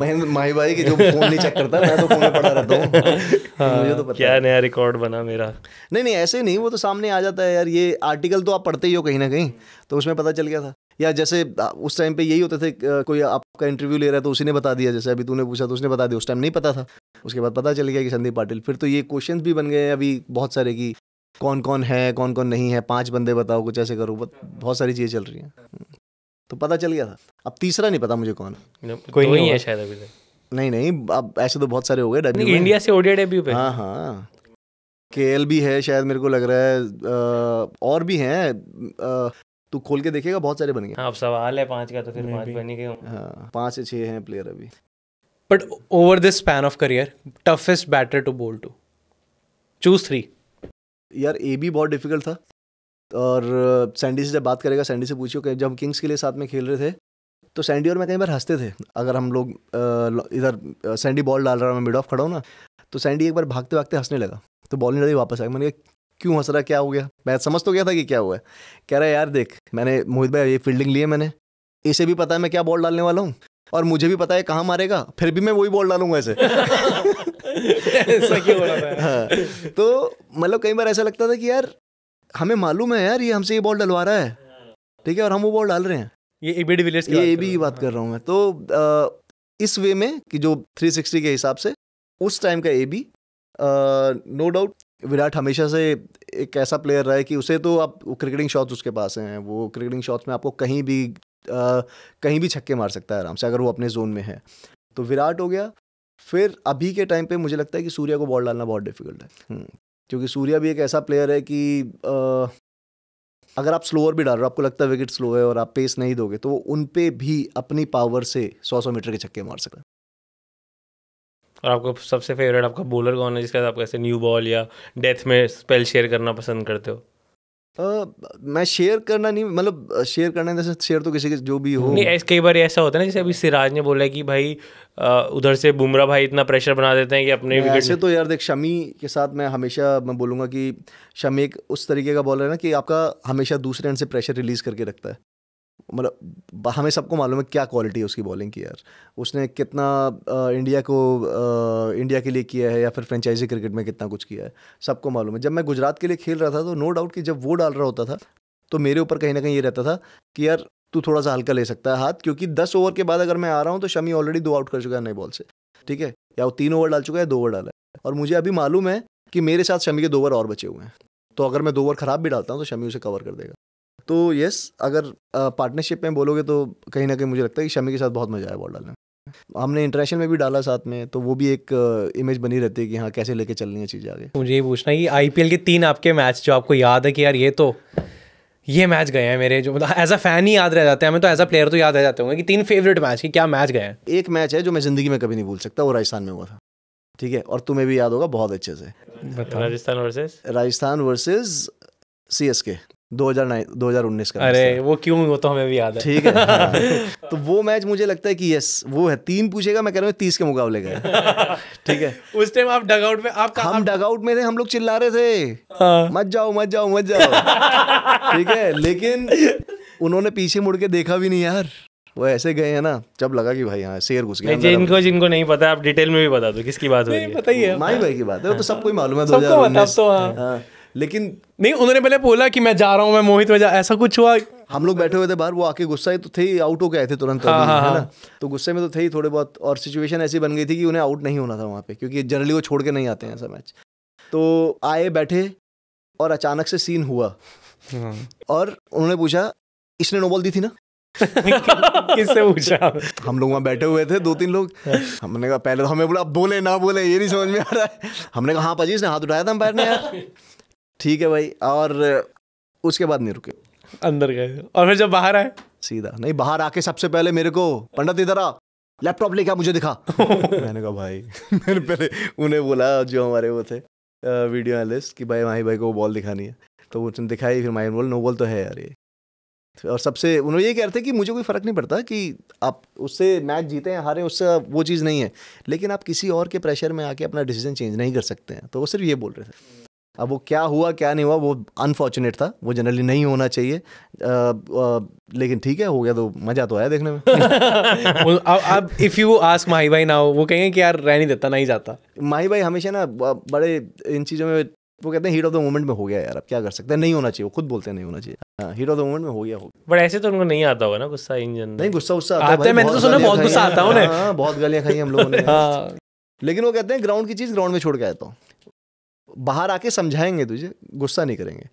महेंद्र माही भाई की जो फोन नहीं चेक करता मैं तो फोन में पढ़ा रहता हूँ हाँ, मुझे तो पता क्या नया रिकॉर्ड बना मेरा नहीं नहीं ऐसे नहीं वो तो सामने आ जाता है यार ये आर्टिकल तो आप पढ़ते ही हो कहीं ना कहीं तो उसमें पता चल गया था या जैसे उस टाइम पे यही होते थे कोई आपका इंटरव्यू ले रहा है तो उसी ने बता दिया जैसे अभी तूने पूछा तो उसने बता दिया उस टाइम नहीं पता था उसके बाद पता चल गया कि संदीप पाटिल फिर तो ये क्वेश्चन भी बन गए हैं अभी बहुत सारे की कौन कौन है कौन कौन नहीं है पाँच बंदे बताओ कुछ ऐसे करो बहुत सारी चीज़ें चल रही हैं हम्म, तो पता चल गया था अब तीसरा नहीं पता मुझे कौन है कोई नहीं है शायद अभी नहीं नहीं अब ऐसे तो बहुत सारे हो गए इंडिया से ओडिया डेब्यू पे हाँ हाँ के भी है शायद मेरे को लग रहा है आ, और भी हैं तू खोल के देखेगा बहुत सारे बन गए हाँ, अब सवाल है पांच का तो फिर पांच बन ही गए हाँ पांच से छह हैं प्लेयर अभी but over this span of career toughest batter to bowl to choose three यार ए बी बहुत डिफिकल्ट था और सैंडी uh, से जब बात करेगा सैंडी से पूछियो कि जब किंग्स के लिए साथ में खेल रहे थे तो सैंडी और मैं कई बार हंसते थे अगर हम लोग uh, इधर सैंडी uh, बॉल डाल रहा मैं मिड ऑफ खड़ा हूँ ना तो सैंडी एक बार भागते भागते हंसने लगा तो बॉल नहीं डाली वापस आ गया मैंने क्यों हंस रहा क्या हो गया मैं समझ तो गया था कि क्या हुआ है कह रहा है यार देख मैंने मोहित भाई ये फील्डिंग ली है मैंने इसे भी पता है मैं क्या बॉल डालने वाला हूँ और मुझे भी पता है कहाँ मारेगा फिर भी मैं वही बॉल डालूंगा ऐसे ऐसा क्यों हाँ तो मतलब कई बार ऐसा लगता था कि यार हमें मालूम है यार ये हमसे ये बॉल डलवा रहा है ठीक है और हम वो बॉल डाल रहे हैं ये ए बी डिविलियर्स ये ए बी की बात कर रहा हूँ मैं तो आ, इस वे में कि जो 360 के हिसाब से उस टाइम का A B no doubt Virat हमेशा से एक ऐसा प्लेयर रहा है कि उसे तो आप क्रिकेटिंग शॉट्स उसके पास हैं वो क्रिकेटिंग शॉट्स में आपको कहीं भी आ, कहीं भी छक्के मार सकता है आराम से अगर वो अपने जोन में है तो विराट हो गया फिर अभी के टाइम पे मुझे लगता है कि सूर्या को बॉल डालना बहुत डिफिकल्ट है हम्म, क्योंकि सूर्या भी एक ऐसा प्लेयर है कि आ, अगर आप स्लोअर भी डाल रहे हो आपको लगता है विकेट स्लो है और आप पेस नहीं दोगे तो वो उन पर भी अपनी पावर से सौ सौ मीटर के छक्के मार सकता है और आपको सबसे फेवरेट आपका बॉलर कौन है जिसके साथ आप कैसे न्यू बॉल या डेथ में स्पेल शेयर करना पसंद करते हो Uh, मैं शेयर करना नहीं मतलब शेयर करना जैसे शेयर तो किसी के जो भी हो नहीं कई बार ऐसा होता है ना जैसे अभी सिराज ने बोला कि भाई उधर से बुमराह भाई इतना प्रेशर बना देते हैं कि अपने वैसे तो यार देख शमी के साथ मैं हमेशा मैं बोलूँगा कि शमी एक उस तरीके का बॉलर है ना कि आपका हमेशा दूसरे एंड से प्रेशर रिलीज करके रखता है मतलब हमें सबको मालूम है क्या क्वालिटी है उसकी बॉलिंग की यार उसने कितना आ, इंडिया को आ, इंडिया के लिए किया है या फिर फ्रेंचाइजी क्रिकेट में कितना कुछ किया है सबको मालूम है जब मैं गुजरात के लिए खेल रहा था तो नो डाउट कि जब वो डाल रहा होता था तो मेरे ऊपर कहीं ना कहीं ये रहता था कि यार तू थोड़ा सा हल्का ले सकता है हाथ क्योंकि दस ओवर के बाद अगर मैं आ रहा हूँ तो शमी ऑलरेडी दो आउट कर चुका है नए बॉल से ठीक है या वो तीन ओवर डाल चुका है दो ओवर डाला है और मुझे अभी मालूम है कि मेरे साथ शमी के दो ओवर और बचे हुए हैं तो अगर मैं दो ओवर खराब भी डालता हूँ तो शमी उसे कवर कर देगा तो यस अगर पार्टनरशिप में बोलोगे तो कहीं ना कहीं मुझे लगता है कि शमी के साथ बहुत मजा आया बॉल डालने हमने इंटरेक्शन में भी डाला साथ में तो वो भी एक इमेज बनी रहती है कि हाँ कैसे लेके चलनी है चीज़ आगे मुझे ये पूछना है आईपीएल के तीन आपके मैच जो आपको याद है कि यार ये तो ये मैच गए हैं मेरे जो मतलब एज अ फैन ही याद रह जाते हैं हमें तो एज अ प्लेयर तो याद रह जाते होंगे कि तीन फेवरेट मैच की क्या मैच गए हैं एक मैच है जो मैं जिंदगी में कभी नहीं भूल सकता वो राजस्थान में हुआ था ठीक है और तुम्हें भी याद होगा बहुत अच्छे से Rajasthan versus Rajasthan versus C S K का अरे वो क्यों वो तो हमें भी याद है ठीक है हाँ। तो वो मैच मुझे लगता है कि यस वो है तीन पूछेगा मैं कह रहा हूँ तीस के मुकाबले ठीक है उस टाइम आप में आप हम में थे हम लोग चिल्ला रहे थे हाँ। मत जाओ मत जाओ मत जाओ ठीक है लेकिन उन्होंने पीछे मुड़ के देखा भी नहीं यार वो ऐसे गए हैं ना जब लगा कि भाई हाँ शेर घुस गया जिनको जिनको नहीं पता आप डिटेल में भी बता दो किसकी बात हो रही है पता ही है माई भाई की बात है तो सबको मालूम है दो हजार लेकिन नहीं उन्होंने पहले बोला कि मैं जा रहा हूँ मैं मोहित में जा ऐसा कुछ हुआ हम लोग बैठे हुए थे बाहर वो आके गुस्सा ही तो थे आउट होके आए थे तुरंत हाँ, हाँ, है हाँ। ना तो गुस्से में तो थे ही थोड़े बहुत और सिचुएशन ऐसी बन गई थी कि उन्हें आउट नहीं होना था वहाँ पे क्योंकि जनरली वो छोड़ के नहीं आते हैं ऐसा मैच तो आए बैठे और अचानक से सीन हुआ हाँ। और उन्होंने पूछा इसने नोबॉल दी थी ना किससे पूछा हम लोग वहाँ बैठे हुए थे दो तीन लोग हाँ। हमने कहा पहले तो हमें बोला बोले ना बोले ये नहीं समझ में आ रहा है हमने कहा हाँ पाजी इसने हाथ उठाया था हम बैठने यार ठीक है भाई और उसके बाद नहीं रुके अंदर गए और फिर जब बाहर आए सीधा नहीं बाहर आके सबसे पहले मेरे को पंडित इधर आ लैपटॉप लेके मुझे दिखा मैंने कहा भाई मैंने पहले उन्हें बोला जो हमारे वो थे वीडियो एनालिस्ट कि भाई माही भाई को वो बॉल दिखानी है तो उसने दिखाई फिर माही बोल नो बॉल तो है यार ये तो और सबसे उन्होंने ये कह रहे थे कि मुझे कोई फ़र्क नहीं पड़ता कि आप उससे मैच जीते हैं हारे उससे वो चीज़ नहीं है लेकिन आप किसी और के प्रेशर में आके अपना डिसीजन चेंज नहीं कर सकते हैं तो वो सिर्फ ये बोल रहे थे अब वो क्या हुआ क्या नहीं हुआ वो अनफॉर्चुनेट था वो जनरली नहीं होना चाहिए आ, आ, लेकिन ठीक है हो गया तो मज़ा तो आया देखने में अब इफ़ यू आस्क माही भाई ना वो कहेंगे कि यार रह नहीं देता नहीं जाता माही भाई हमेशा ना बड़े इन चीज़ों में वो कहते हैं हीट ऑफ द मोमेंट में हो गया यार अब क्या कर सकते हैं नहीं होना चाहिए वो खुद बोलते हैं नहीं होना चाहिए हीट ऑफ द मोमेंट में हो गया हो बट ऐसे तो उनको नहीं आता होगा ना गुस्सा इंजन नहीं गुस्सा गुस्सा आता, आता है मैंने तो सुना बहुत गुस्सा आता है उन्हें हाँ, बहुत गालियां खाई हम लोगों ने हाँ। लेकिन वो कहते हैं ग्राउंड की चीज़ ग्राउंड में छोड़ के आता हूँ तो। बाहर आके समझाएंगे तुझे गुस्सा नहीं करेंगे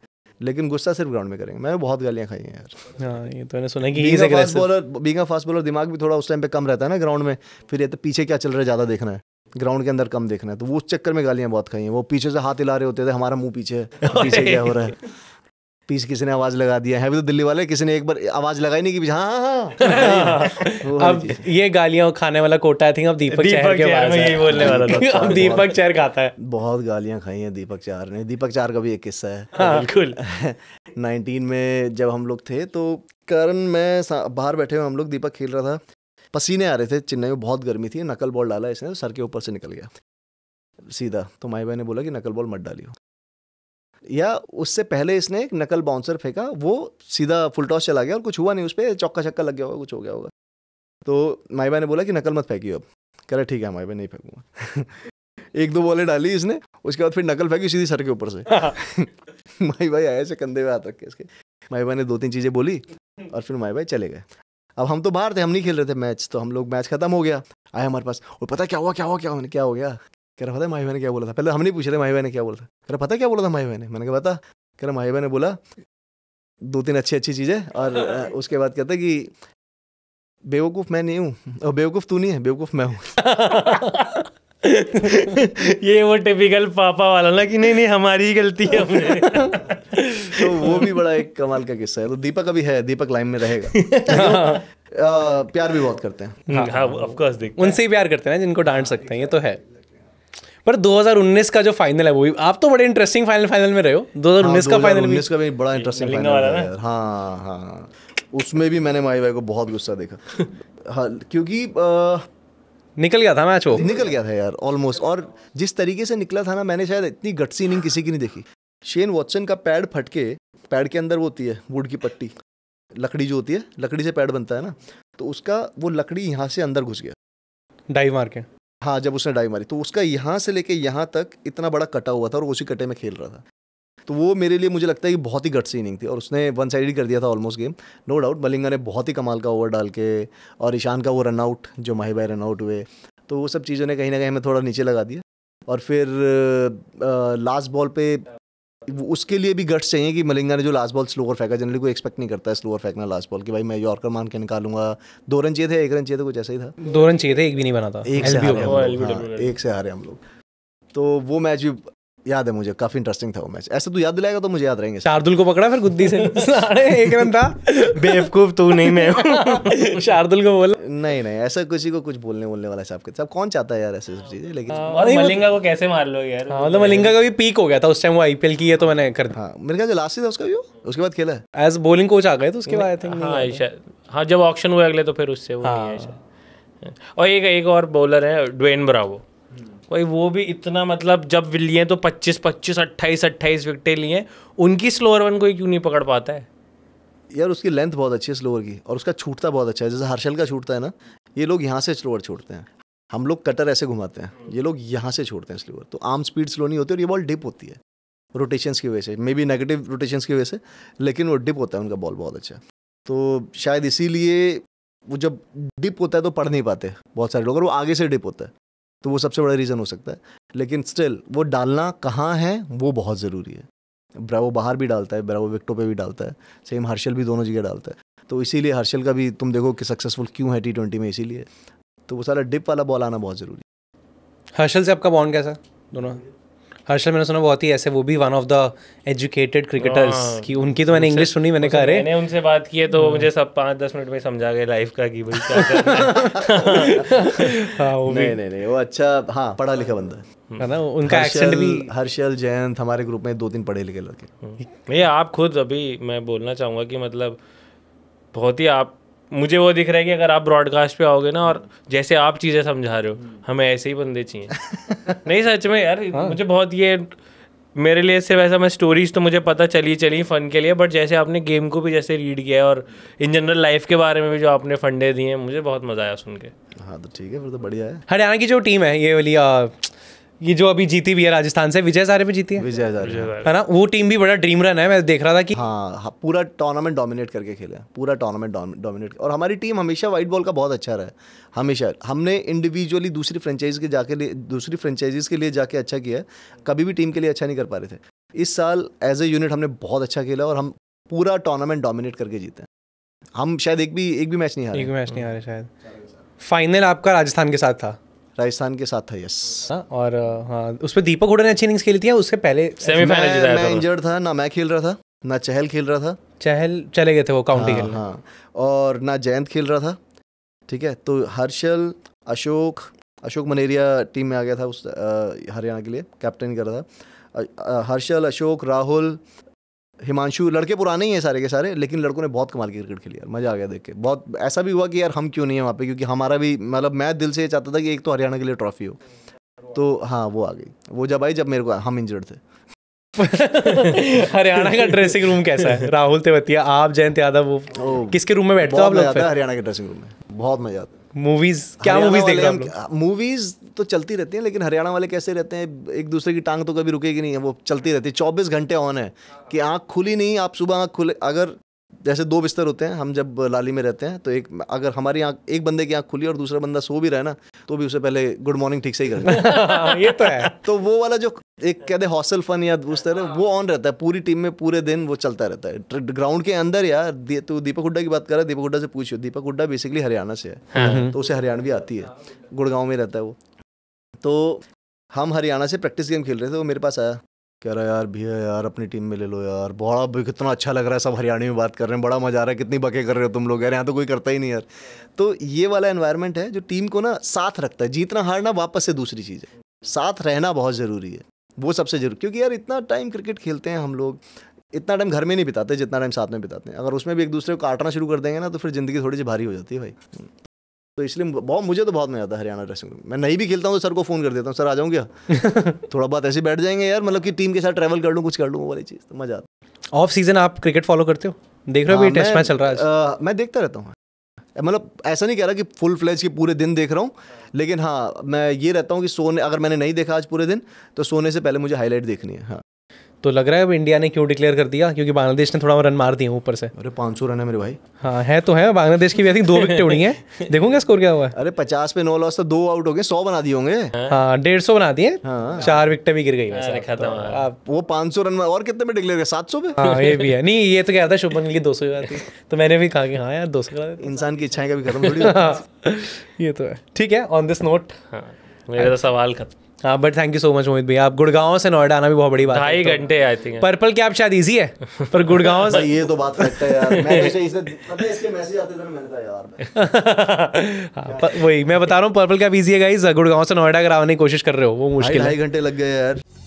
लेकिन गुस्सा सिर्फ ग्राउंड में करेंगे मैंने बहुत गालियाँ खाई हैं यार हाँ ये तो मैंने सुना कि fast bowler being fast bowler दिमाग भी थोड़ा उस टाइम पे कम रहता है ना ग्राउंड में फिर ये तो पीछे क्या चल रहा है ज़्यादा देखना है ग्राउंड के अंदर कम देखना है तो वो उस चक्कर में गालियाँ बहुत खाई हैं वो पीछे से हाथ हिला रहे होते थे हमारा मुँह पीछे पीछे क्या हो रहा है पीस किसी ने आवाज लगा दिया है भी तो दिल्ली वाले किसी ने एक बार आवाज लगाई नहीं कि हाँ हाँ हाँ अब ये गालियां खाने वाला कोटा आई थिंक अब दीपक चहर के बारे में यही बोलने वाला था अब दीपक चार खाता है बहुत गालियां खाई हैं दीपक चार ने दीपक चार का भी एक किस्सा है हाँ, बिल्कुल नाइनटीन में जब हम लोग थे तो करण मैं बाहर बैठे हुए हम लोग दीपक खेल रहा था पसीने आ रहे थे चेन्नई में बहुत गर्मी थी नकल बॉल डाला इसने सर के ऊपर से निकल गया सीधा तो माई भाई ने बोला कि नकल बॉल मत डालियो या उससे पहले इसने एक नकल बाउंसर फेंका वो सीधा फुल टॉस चला गया और कुछ हुआ नहीं उस पर चौका छक्का लग गया होगा कुछ हो गया होगा तो माई माईबा ने बोला कि नकल मत फेंकी अब कह रहे ठीक है माई भाई नहीं फेंकूंगा एक दो बॉले डाली इसने उसके बाद फिर नकल फेंकी सीधी सर के ऊपर से माई भाई आया से कंधे में हाथ रख के इसके माई भाई ने दो तीन चीज़ें बोली और फिर माई भाई चले गए अब हम तो बाहर थे हम नहीं खेल रहे थे मैच तो हम लोग मैच खत्म हो गया आए हमारे पास और पता क्या हुआ क्या हुआ क्या हुआ क्या हो गया कह रहा पता है माही भाई ने क्या बोला था पहले तो हम नहीं पूछ रहे माही भाई ने क्या बोला था कह रहा पता क्या बोला था माही भाई ने मैंने कहा पता कह रहा माही भाई ने बोला दो तीन अच्छी अच्छी चीज़ें और हाँ। उसके बाद कहते कि बेवकूफ़ मैं नहीं हूँ और बेवकूफ़ तू नहीं है बेवकूफ़ मैं हूँ ये वो टिपिकल पापा वाला ना कि नहीं नहीं हमारी ही गलती है हमने तो वो भी बड़ा एक कमाल का किस्सा है तो दीपक अभी है दीपक लाइन में रहेगा हाँ। प्यार भी बहुत करते हैं हाँ हाँ, हाँ, उनसे ही प्यार करते हैं जिनको डांट सकते हैं ये तो है पर 2019 का जो फाइनल है वो भी आप तो बड़े इंटरेस्टिंग फाइनल फाइनल में रहे हो 2019 हाँ, का फाइनल भी का भी बड़ा इंटरेस्टिंग फाइनल हाँ, हाँ हाँ उसमें भी मैंने माई भाई को बहुत गुस्सा देखा हाँ क्योंकि निकल गया था मैच वो निकल गया था यार ऑलमोस्ट और जिस तरीके से निकला था ना मैंने शायद इतनी गट्सी इनिंग किसी की नहीं देखी शेन वॉटसन का पैड फटके पैड के अंदर वो होती है वुड की पट्टी लकड़ी जो होती है लकड़ी से पैड बनता है ना तो उसका वो लकड़ी यहाँ से अंदर घुस गया डाइव मार के हाँ जब उसने डाइव मारी तो उसका यहाँ से लेके यहाँ तक इतना बड़ा कटा हुआ था और उसी कटे में खेल रहा था तो वो मेरे लिए मुझे लगता है कि बहुत ही गट इनिंग थी और उसने वन साइड ही कर दिया था almost game no doubt Malinga ने बहुत ही कमाल का ओवर डाल के और ईशान का वो रन आउट जो माही भाई रन आउट हुए तो वो सब चीज़ों ने कहीं ना कहीं हमें थोड़ा नीचे लगा दिया और फिर लास्ट बॉल पे उसके लिए भी गट्स चाहिए कि मलिंगा ने जो लास्ट बॉल स्लोअर फेंका जनरली कोई एक्सपेक्ट नहीं करता है स्लोअर फेंकना लास्ट बॉल कि भाई मैं यॉर्कर मान के निकालूंगा दो रन चाहिए थे एक रन चाहिए था कुछ ऐसा ही था दो रन चाहिए थे एक भी नहीं बना था एक से हारे हम लोग हाँ, एक से हारे हम लोग तो वो मैच भी याद है मुझे काफी इंटरेस्टिंग था वो मैच ऐसे तू याद दिलाएगा तो मुझे याद रहेंगे शार्दुल को पकड़ा फिर गुद्दी से एक रन था बेवकूफ तू नहीं मैं शार्दुल को बोला नहीं नहीं ऐसा किसी को कुछ बोलने बोलने वाला हिसाब किताब कौन चाहता है यार ऐसे सब चीजें लेकिन हाँ, मलिंगा को कैसे मार लो यार हाँ, मतलब मलिंगा का भी पीक हो गया था उस टाइम वो आईपीएल की है तो मैंने कर हां मेरे ख्याल लास्ट था उसका भी उसके बाद खेला एज बोलिंग कोच आ गए तो उसके बाद हाँ, आई थिंक हाँ जब ऑप्शन हुआ अगले तो फिर उससे और एक एक और बॉलर है ड्वेन ब्रावो भाई वो भी इतना मतलब जब लिए तो 25 25 28 28 विकटें लिए उनकी स्लोअर वन को क्यों नहीं पकड़ पाता है यार उसकी लेंथ बहुत अच्छी है स्लोअर की और उसका छूटता बहुत अच्छा है जैसे हर्षल का छूटता है ना ये लोग यहाँ से स्लोअर छोड़ते हैं हम लोग कटर ऐसे घुमाते हैं ये लोग यहाँ से छोड़ते हैं स्लोअर तो आम स्पीड स्लो नहीं होती और ये बॉल डिप होती है रोटेशंस की वजह से मे बी नेगेटिव रोटेशंस की वजह से लेकिन वो डिप होता है उनका बॉल बहुत अच्छा तो शायद इसीलिए वो जब डिप होता है तो पढ़ नहीं पाते बहुत सारे लोग और वो आगे से डिप होता है तो वो सबसे बड़ा रीज़न हो सकता है लेकिन स्टिल वो डालना कहाँ है वो बहुत ज़रूरी है ब्रावो बाहर भी डालता है ब्रावो विकटो पे भी डालता है सेम हर्षल भी दोनों जगह डालता है तो इसीलिए हर्षल का भी तुम देखो कि सक्सेसफुल क्यों है टी ट्वेंटी में इसीलिए तो वो सारा डिप वाला बॉल आना बहुत ज़रूरी है हर्षल से आपका बॉन्ड कैसा दोनों हर्षल मैंने सुना बहुत ही ऐसे वो भी one of the educated cricketers की उनकी तो मैंने इंग्लिश सुनी मैंने कहा अरे मैंने उनसे बात की है तो हम्म। मुझे सब पाँच दस मिनट में समझा गए लाइफ का कि भाई हाँ वो नहीं नहीं नहीं वो अच्छा हाँ पढ़ा लिखा बंदा है ना उनका एक्सेंट भी हर्षल जयंत हमारे ग्रुप में दो तीन पढ़े लिखे लड़के भैया हम्म। आप खुद अभी मैं बोलना चाहूँगा कि मतलब बहुत ही आप मुझे वो दिख रहा है कि अगर आप ब्रॉडकास्ट पे आओगे ना और जैसे आप चीज़ें समझा रहे हो हम्म। हमें ऐसे ही बंदे चाहिए नहीं सच में यार हाँ। मुझे बहुत ये मेरे लिए से वैसा मैं स्टोरीज तो मुझे पता चली चली फ़न के लिए बट जैसे आपने गेम को भी जैसे रीड किया और इन जनरल लाइफ के बारे में भी जो आपने फंडे दिए मुझे बहुत मज़ा आया सुन के हाँ तो ठीक है फिर तो बढ़िया है हरियाणा की जो टीम है ये वाली ये जो अभी जीती हुई है राजस्थान से विजय सारे पे जीती है विजय हजारे है ना वो टीम भी बड़ा ड्रीम रन है मैं देख रहा था कि हाँ, हाँ पूरा टूर्नामेंट डोमिनेट करके खेला पूरा टूर्नामेंट डोमिनेट और हमारी टीम हमेशा वाइट बॉल का बहुत अच्छा रहा है हमेशा हमने इंडिविजुअली दूसरी फ्रेंचाइज के जाके लिए दूसरी फ्रेंचाइजीज के लिए जाके अच्छा किया कभी भी टीम के लिए अच्छा नहीं कर पा रहे थे इस साल एज ए यूनिट हमने बहुत अच्छा खेला और हम पूरा टूर्नामेंट डोमिनेट करके जीते हम शायद एक भी एक भी मैच नहीं हारे एक मैच नहीं हारे शायद फाइनल आपका राजस्थान के साथ था राजस्थान के साथ था यस हाँ, और हाँ उस पर दीपक हुडा ने अच्छी इनिंग्स खेली थी उससे पहले मैं इंजर्ड था ना मैं खेल रहा था ना चहल खेल रहा था चहल चले गए थे वो काउंटी हाँ, हाँ और ना जयंत खेल रहा था ठीक है तो हर्षल अशोक अशोक मनेरिया टीम में आ गया था उस हरियाणा के लिए कैप्टन कर रहा था हर्षल अशोक राहुल हिमांशु लड़के पुराने ही हैं सारे के सारे लेकिन लड़कों ने बहुत कमाल की क्रिकेट खेली यार मज़ा आ गया देख के बहुत ऐसा भी हुआ कि यार हम क्यों नहीं है वहाँ पे क्योंकि हमारा भी मतलब मैं दिल से चाहता था कि एक तो हरियाणा के लिए ट्रॉफी हो तो हाँ वो आ गई वो जब आई जब मेरे को हम इंजर्ड थे हरियाणा का ड्रेसिंग रूम कैसा है राहुल तेवतिया आप जयंत यादव वो किसके रूम में बैठते हो आप लोग हरियाणा के ड्रेसिंग रूम में बहुत मजा आता मूवीज क्या मूवीज देख रहे हो मूवीज तो चलती रहती है लेकिन हरियाणा वाले कैसे रहते हैं एक दूसरे की टांग तो कभी रुकेगी नहीं है वो चलती रहती है चौबीस घंटे ऑन है कि आँख खुली नहीं आप सुबह आँख खुले अगर जैसे दो बिस्तर होते हैं हम जब लाली में रहते हैं तो एक अगर हमारी आँख एक बंदे की आँख खुली और दूसरा बंदा सो भी रहा है ना तो भी उसे पहले गुड मॉर्निंग ठीक से ही करना ये तो है तो वो वाला जो एक कहते हैं हॉस्टल फन या उस तरह वो ऑन रहता है पूरी टीम में पूरे दिन वो चलता रहता है ग्राउंड के अंदर यार दी, तो दीपक हुड्डा की बात कर रहा है दीपक हुड्डा से पूछियो दीपक हुड्डा बेसिकली हरियाणा से है हाँ, हाँ। तो उसे हरियाणा भी आती है गुड़गांव में रहता है वो तो हम हरियाणा से प्रैक्टिस गेम खेल रहे थे वो मेरे पास आया कह रहा यार भैया यार अपनी टीम में ले लो यार बड़ा भी कितना अच्छा लग रहा है सब हरियाणा में बात कर रहे हैं बड़ा मज़ा आ रहा है कितनी बके कर रहे हो तुम लोग यार यहाँ तो कोई करता ही नहीं यार तो ये वाला एनवायरनमेंट है जो टीम को ना साथ रखता है जीतना हारना वापस से दूसरी चीज़ है साथ रहना बहुत ज़रूरी है वो सबसे जरूरी क्योंकि यार इतना टाइम क्रिकेट खेलते हैं हम लोग इतना टाइम घर में नहीं बिताते जितना टाइम साथ में बिताते हैं अगर उसमें भी एक दूसरे को काटना शुरू कर देंगे ना तो फिर ज़िंदगी थोड़ी सी भारी हो जाती है भाई तो इसलिए बहुत मुझे तो बहुत मजा आता है हरियाणा ड्रेसिंग रूम मैं नहीं भी खेलता हूँ तो सर को फ़ोन कर देता हूँ सर आ जाऊँगा क्या थोड़ा बहुत ऐसे बैठ जाएंगे यार मतलब कि टीम के साथ ट्रैवल कर लूँ कुछ कर लूँ वो वाली चीज़ तो मज़ा आता है ऑफ सीज़न आप क्रिकेट फॉलो करते हो देख रहे हो टेस्ट मैच चल रहा है मैं देखता रहता हूँ मतलब ऐसा नहीं कह रहा कि फुल फ्लैज के पूरे दिन देख रहा हूँ लेकिन हाँ मैं ये रहता हूँ कि सोने अगर मैंने नहीं देखा आज पूरे दिन तो सोने से पहले मुझे हाईलाइट देखनी है हाँ तो लग रहा है अब इंडिया ने क्यों डिक्लेयर कर दिया क्योंकि बांग्लादेश ने थोड़ा रन मार दिए ऊपर से अरे पाँच सौ रन है मेरे भाई हाँ है तो है बांग्लादेश की भी आई थिंक दो विकेट उड़ी हैं देखूंगा स्कोर क्या हुआ है अरे पचास पे नौ लॉस तो दो आउट हो गए सौ बना दिए होंगे हाँ डेढ़ सौ बना दिए हाँ। चार विकेट भी गिर गई वो पाँच सौ रन और कितने में डिक्लेयर सात सौ पे हाँ ये भी है नहीं ये तो क्या था शुभमन की दो सौ तो मैंने भी कहा कि हाँ यार दो सौ इंसान की इच्छाएं कभी खत्म ये तो है ठीक है ऑन दिस नोट मेरा तो सवाल खत्म हाँ but thank you so much Mohit भैया आप गुड़गांव से नोएडा आना भी बहुत बड़ी बात है तो घंटे आई थिंक पर्पल कैब शायद इजी है पर गुड़गांव से ये तो बात है हाँ, वही मैं बता रहा हूँ पर्पल कैब इजी है गुड़गांव से नोएडा अगर आने की कोशिश कर रहे हो वो मुश्किल है ढाई घंटे लग गए यार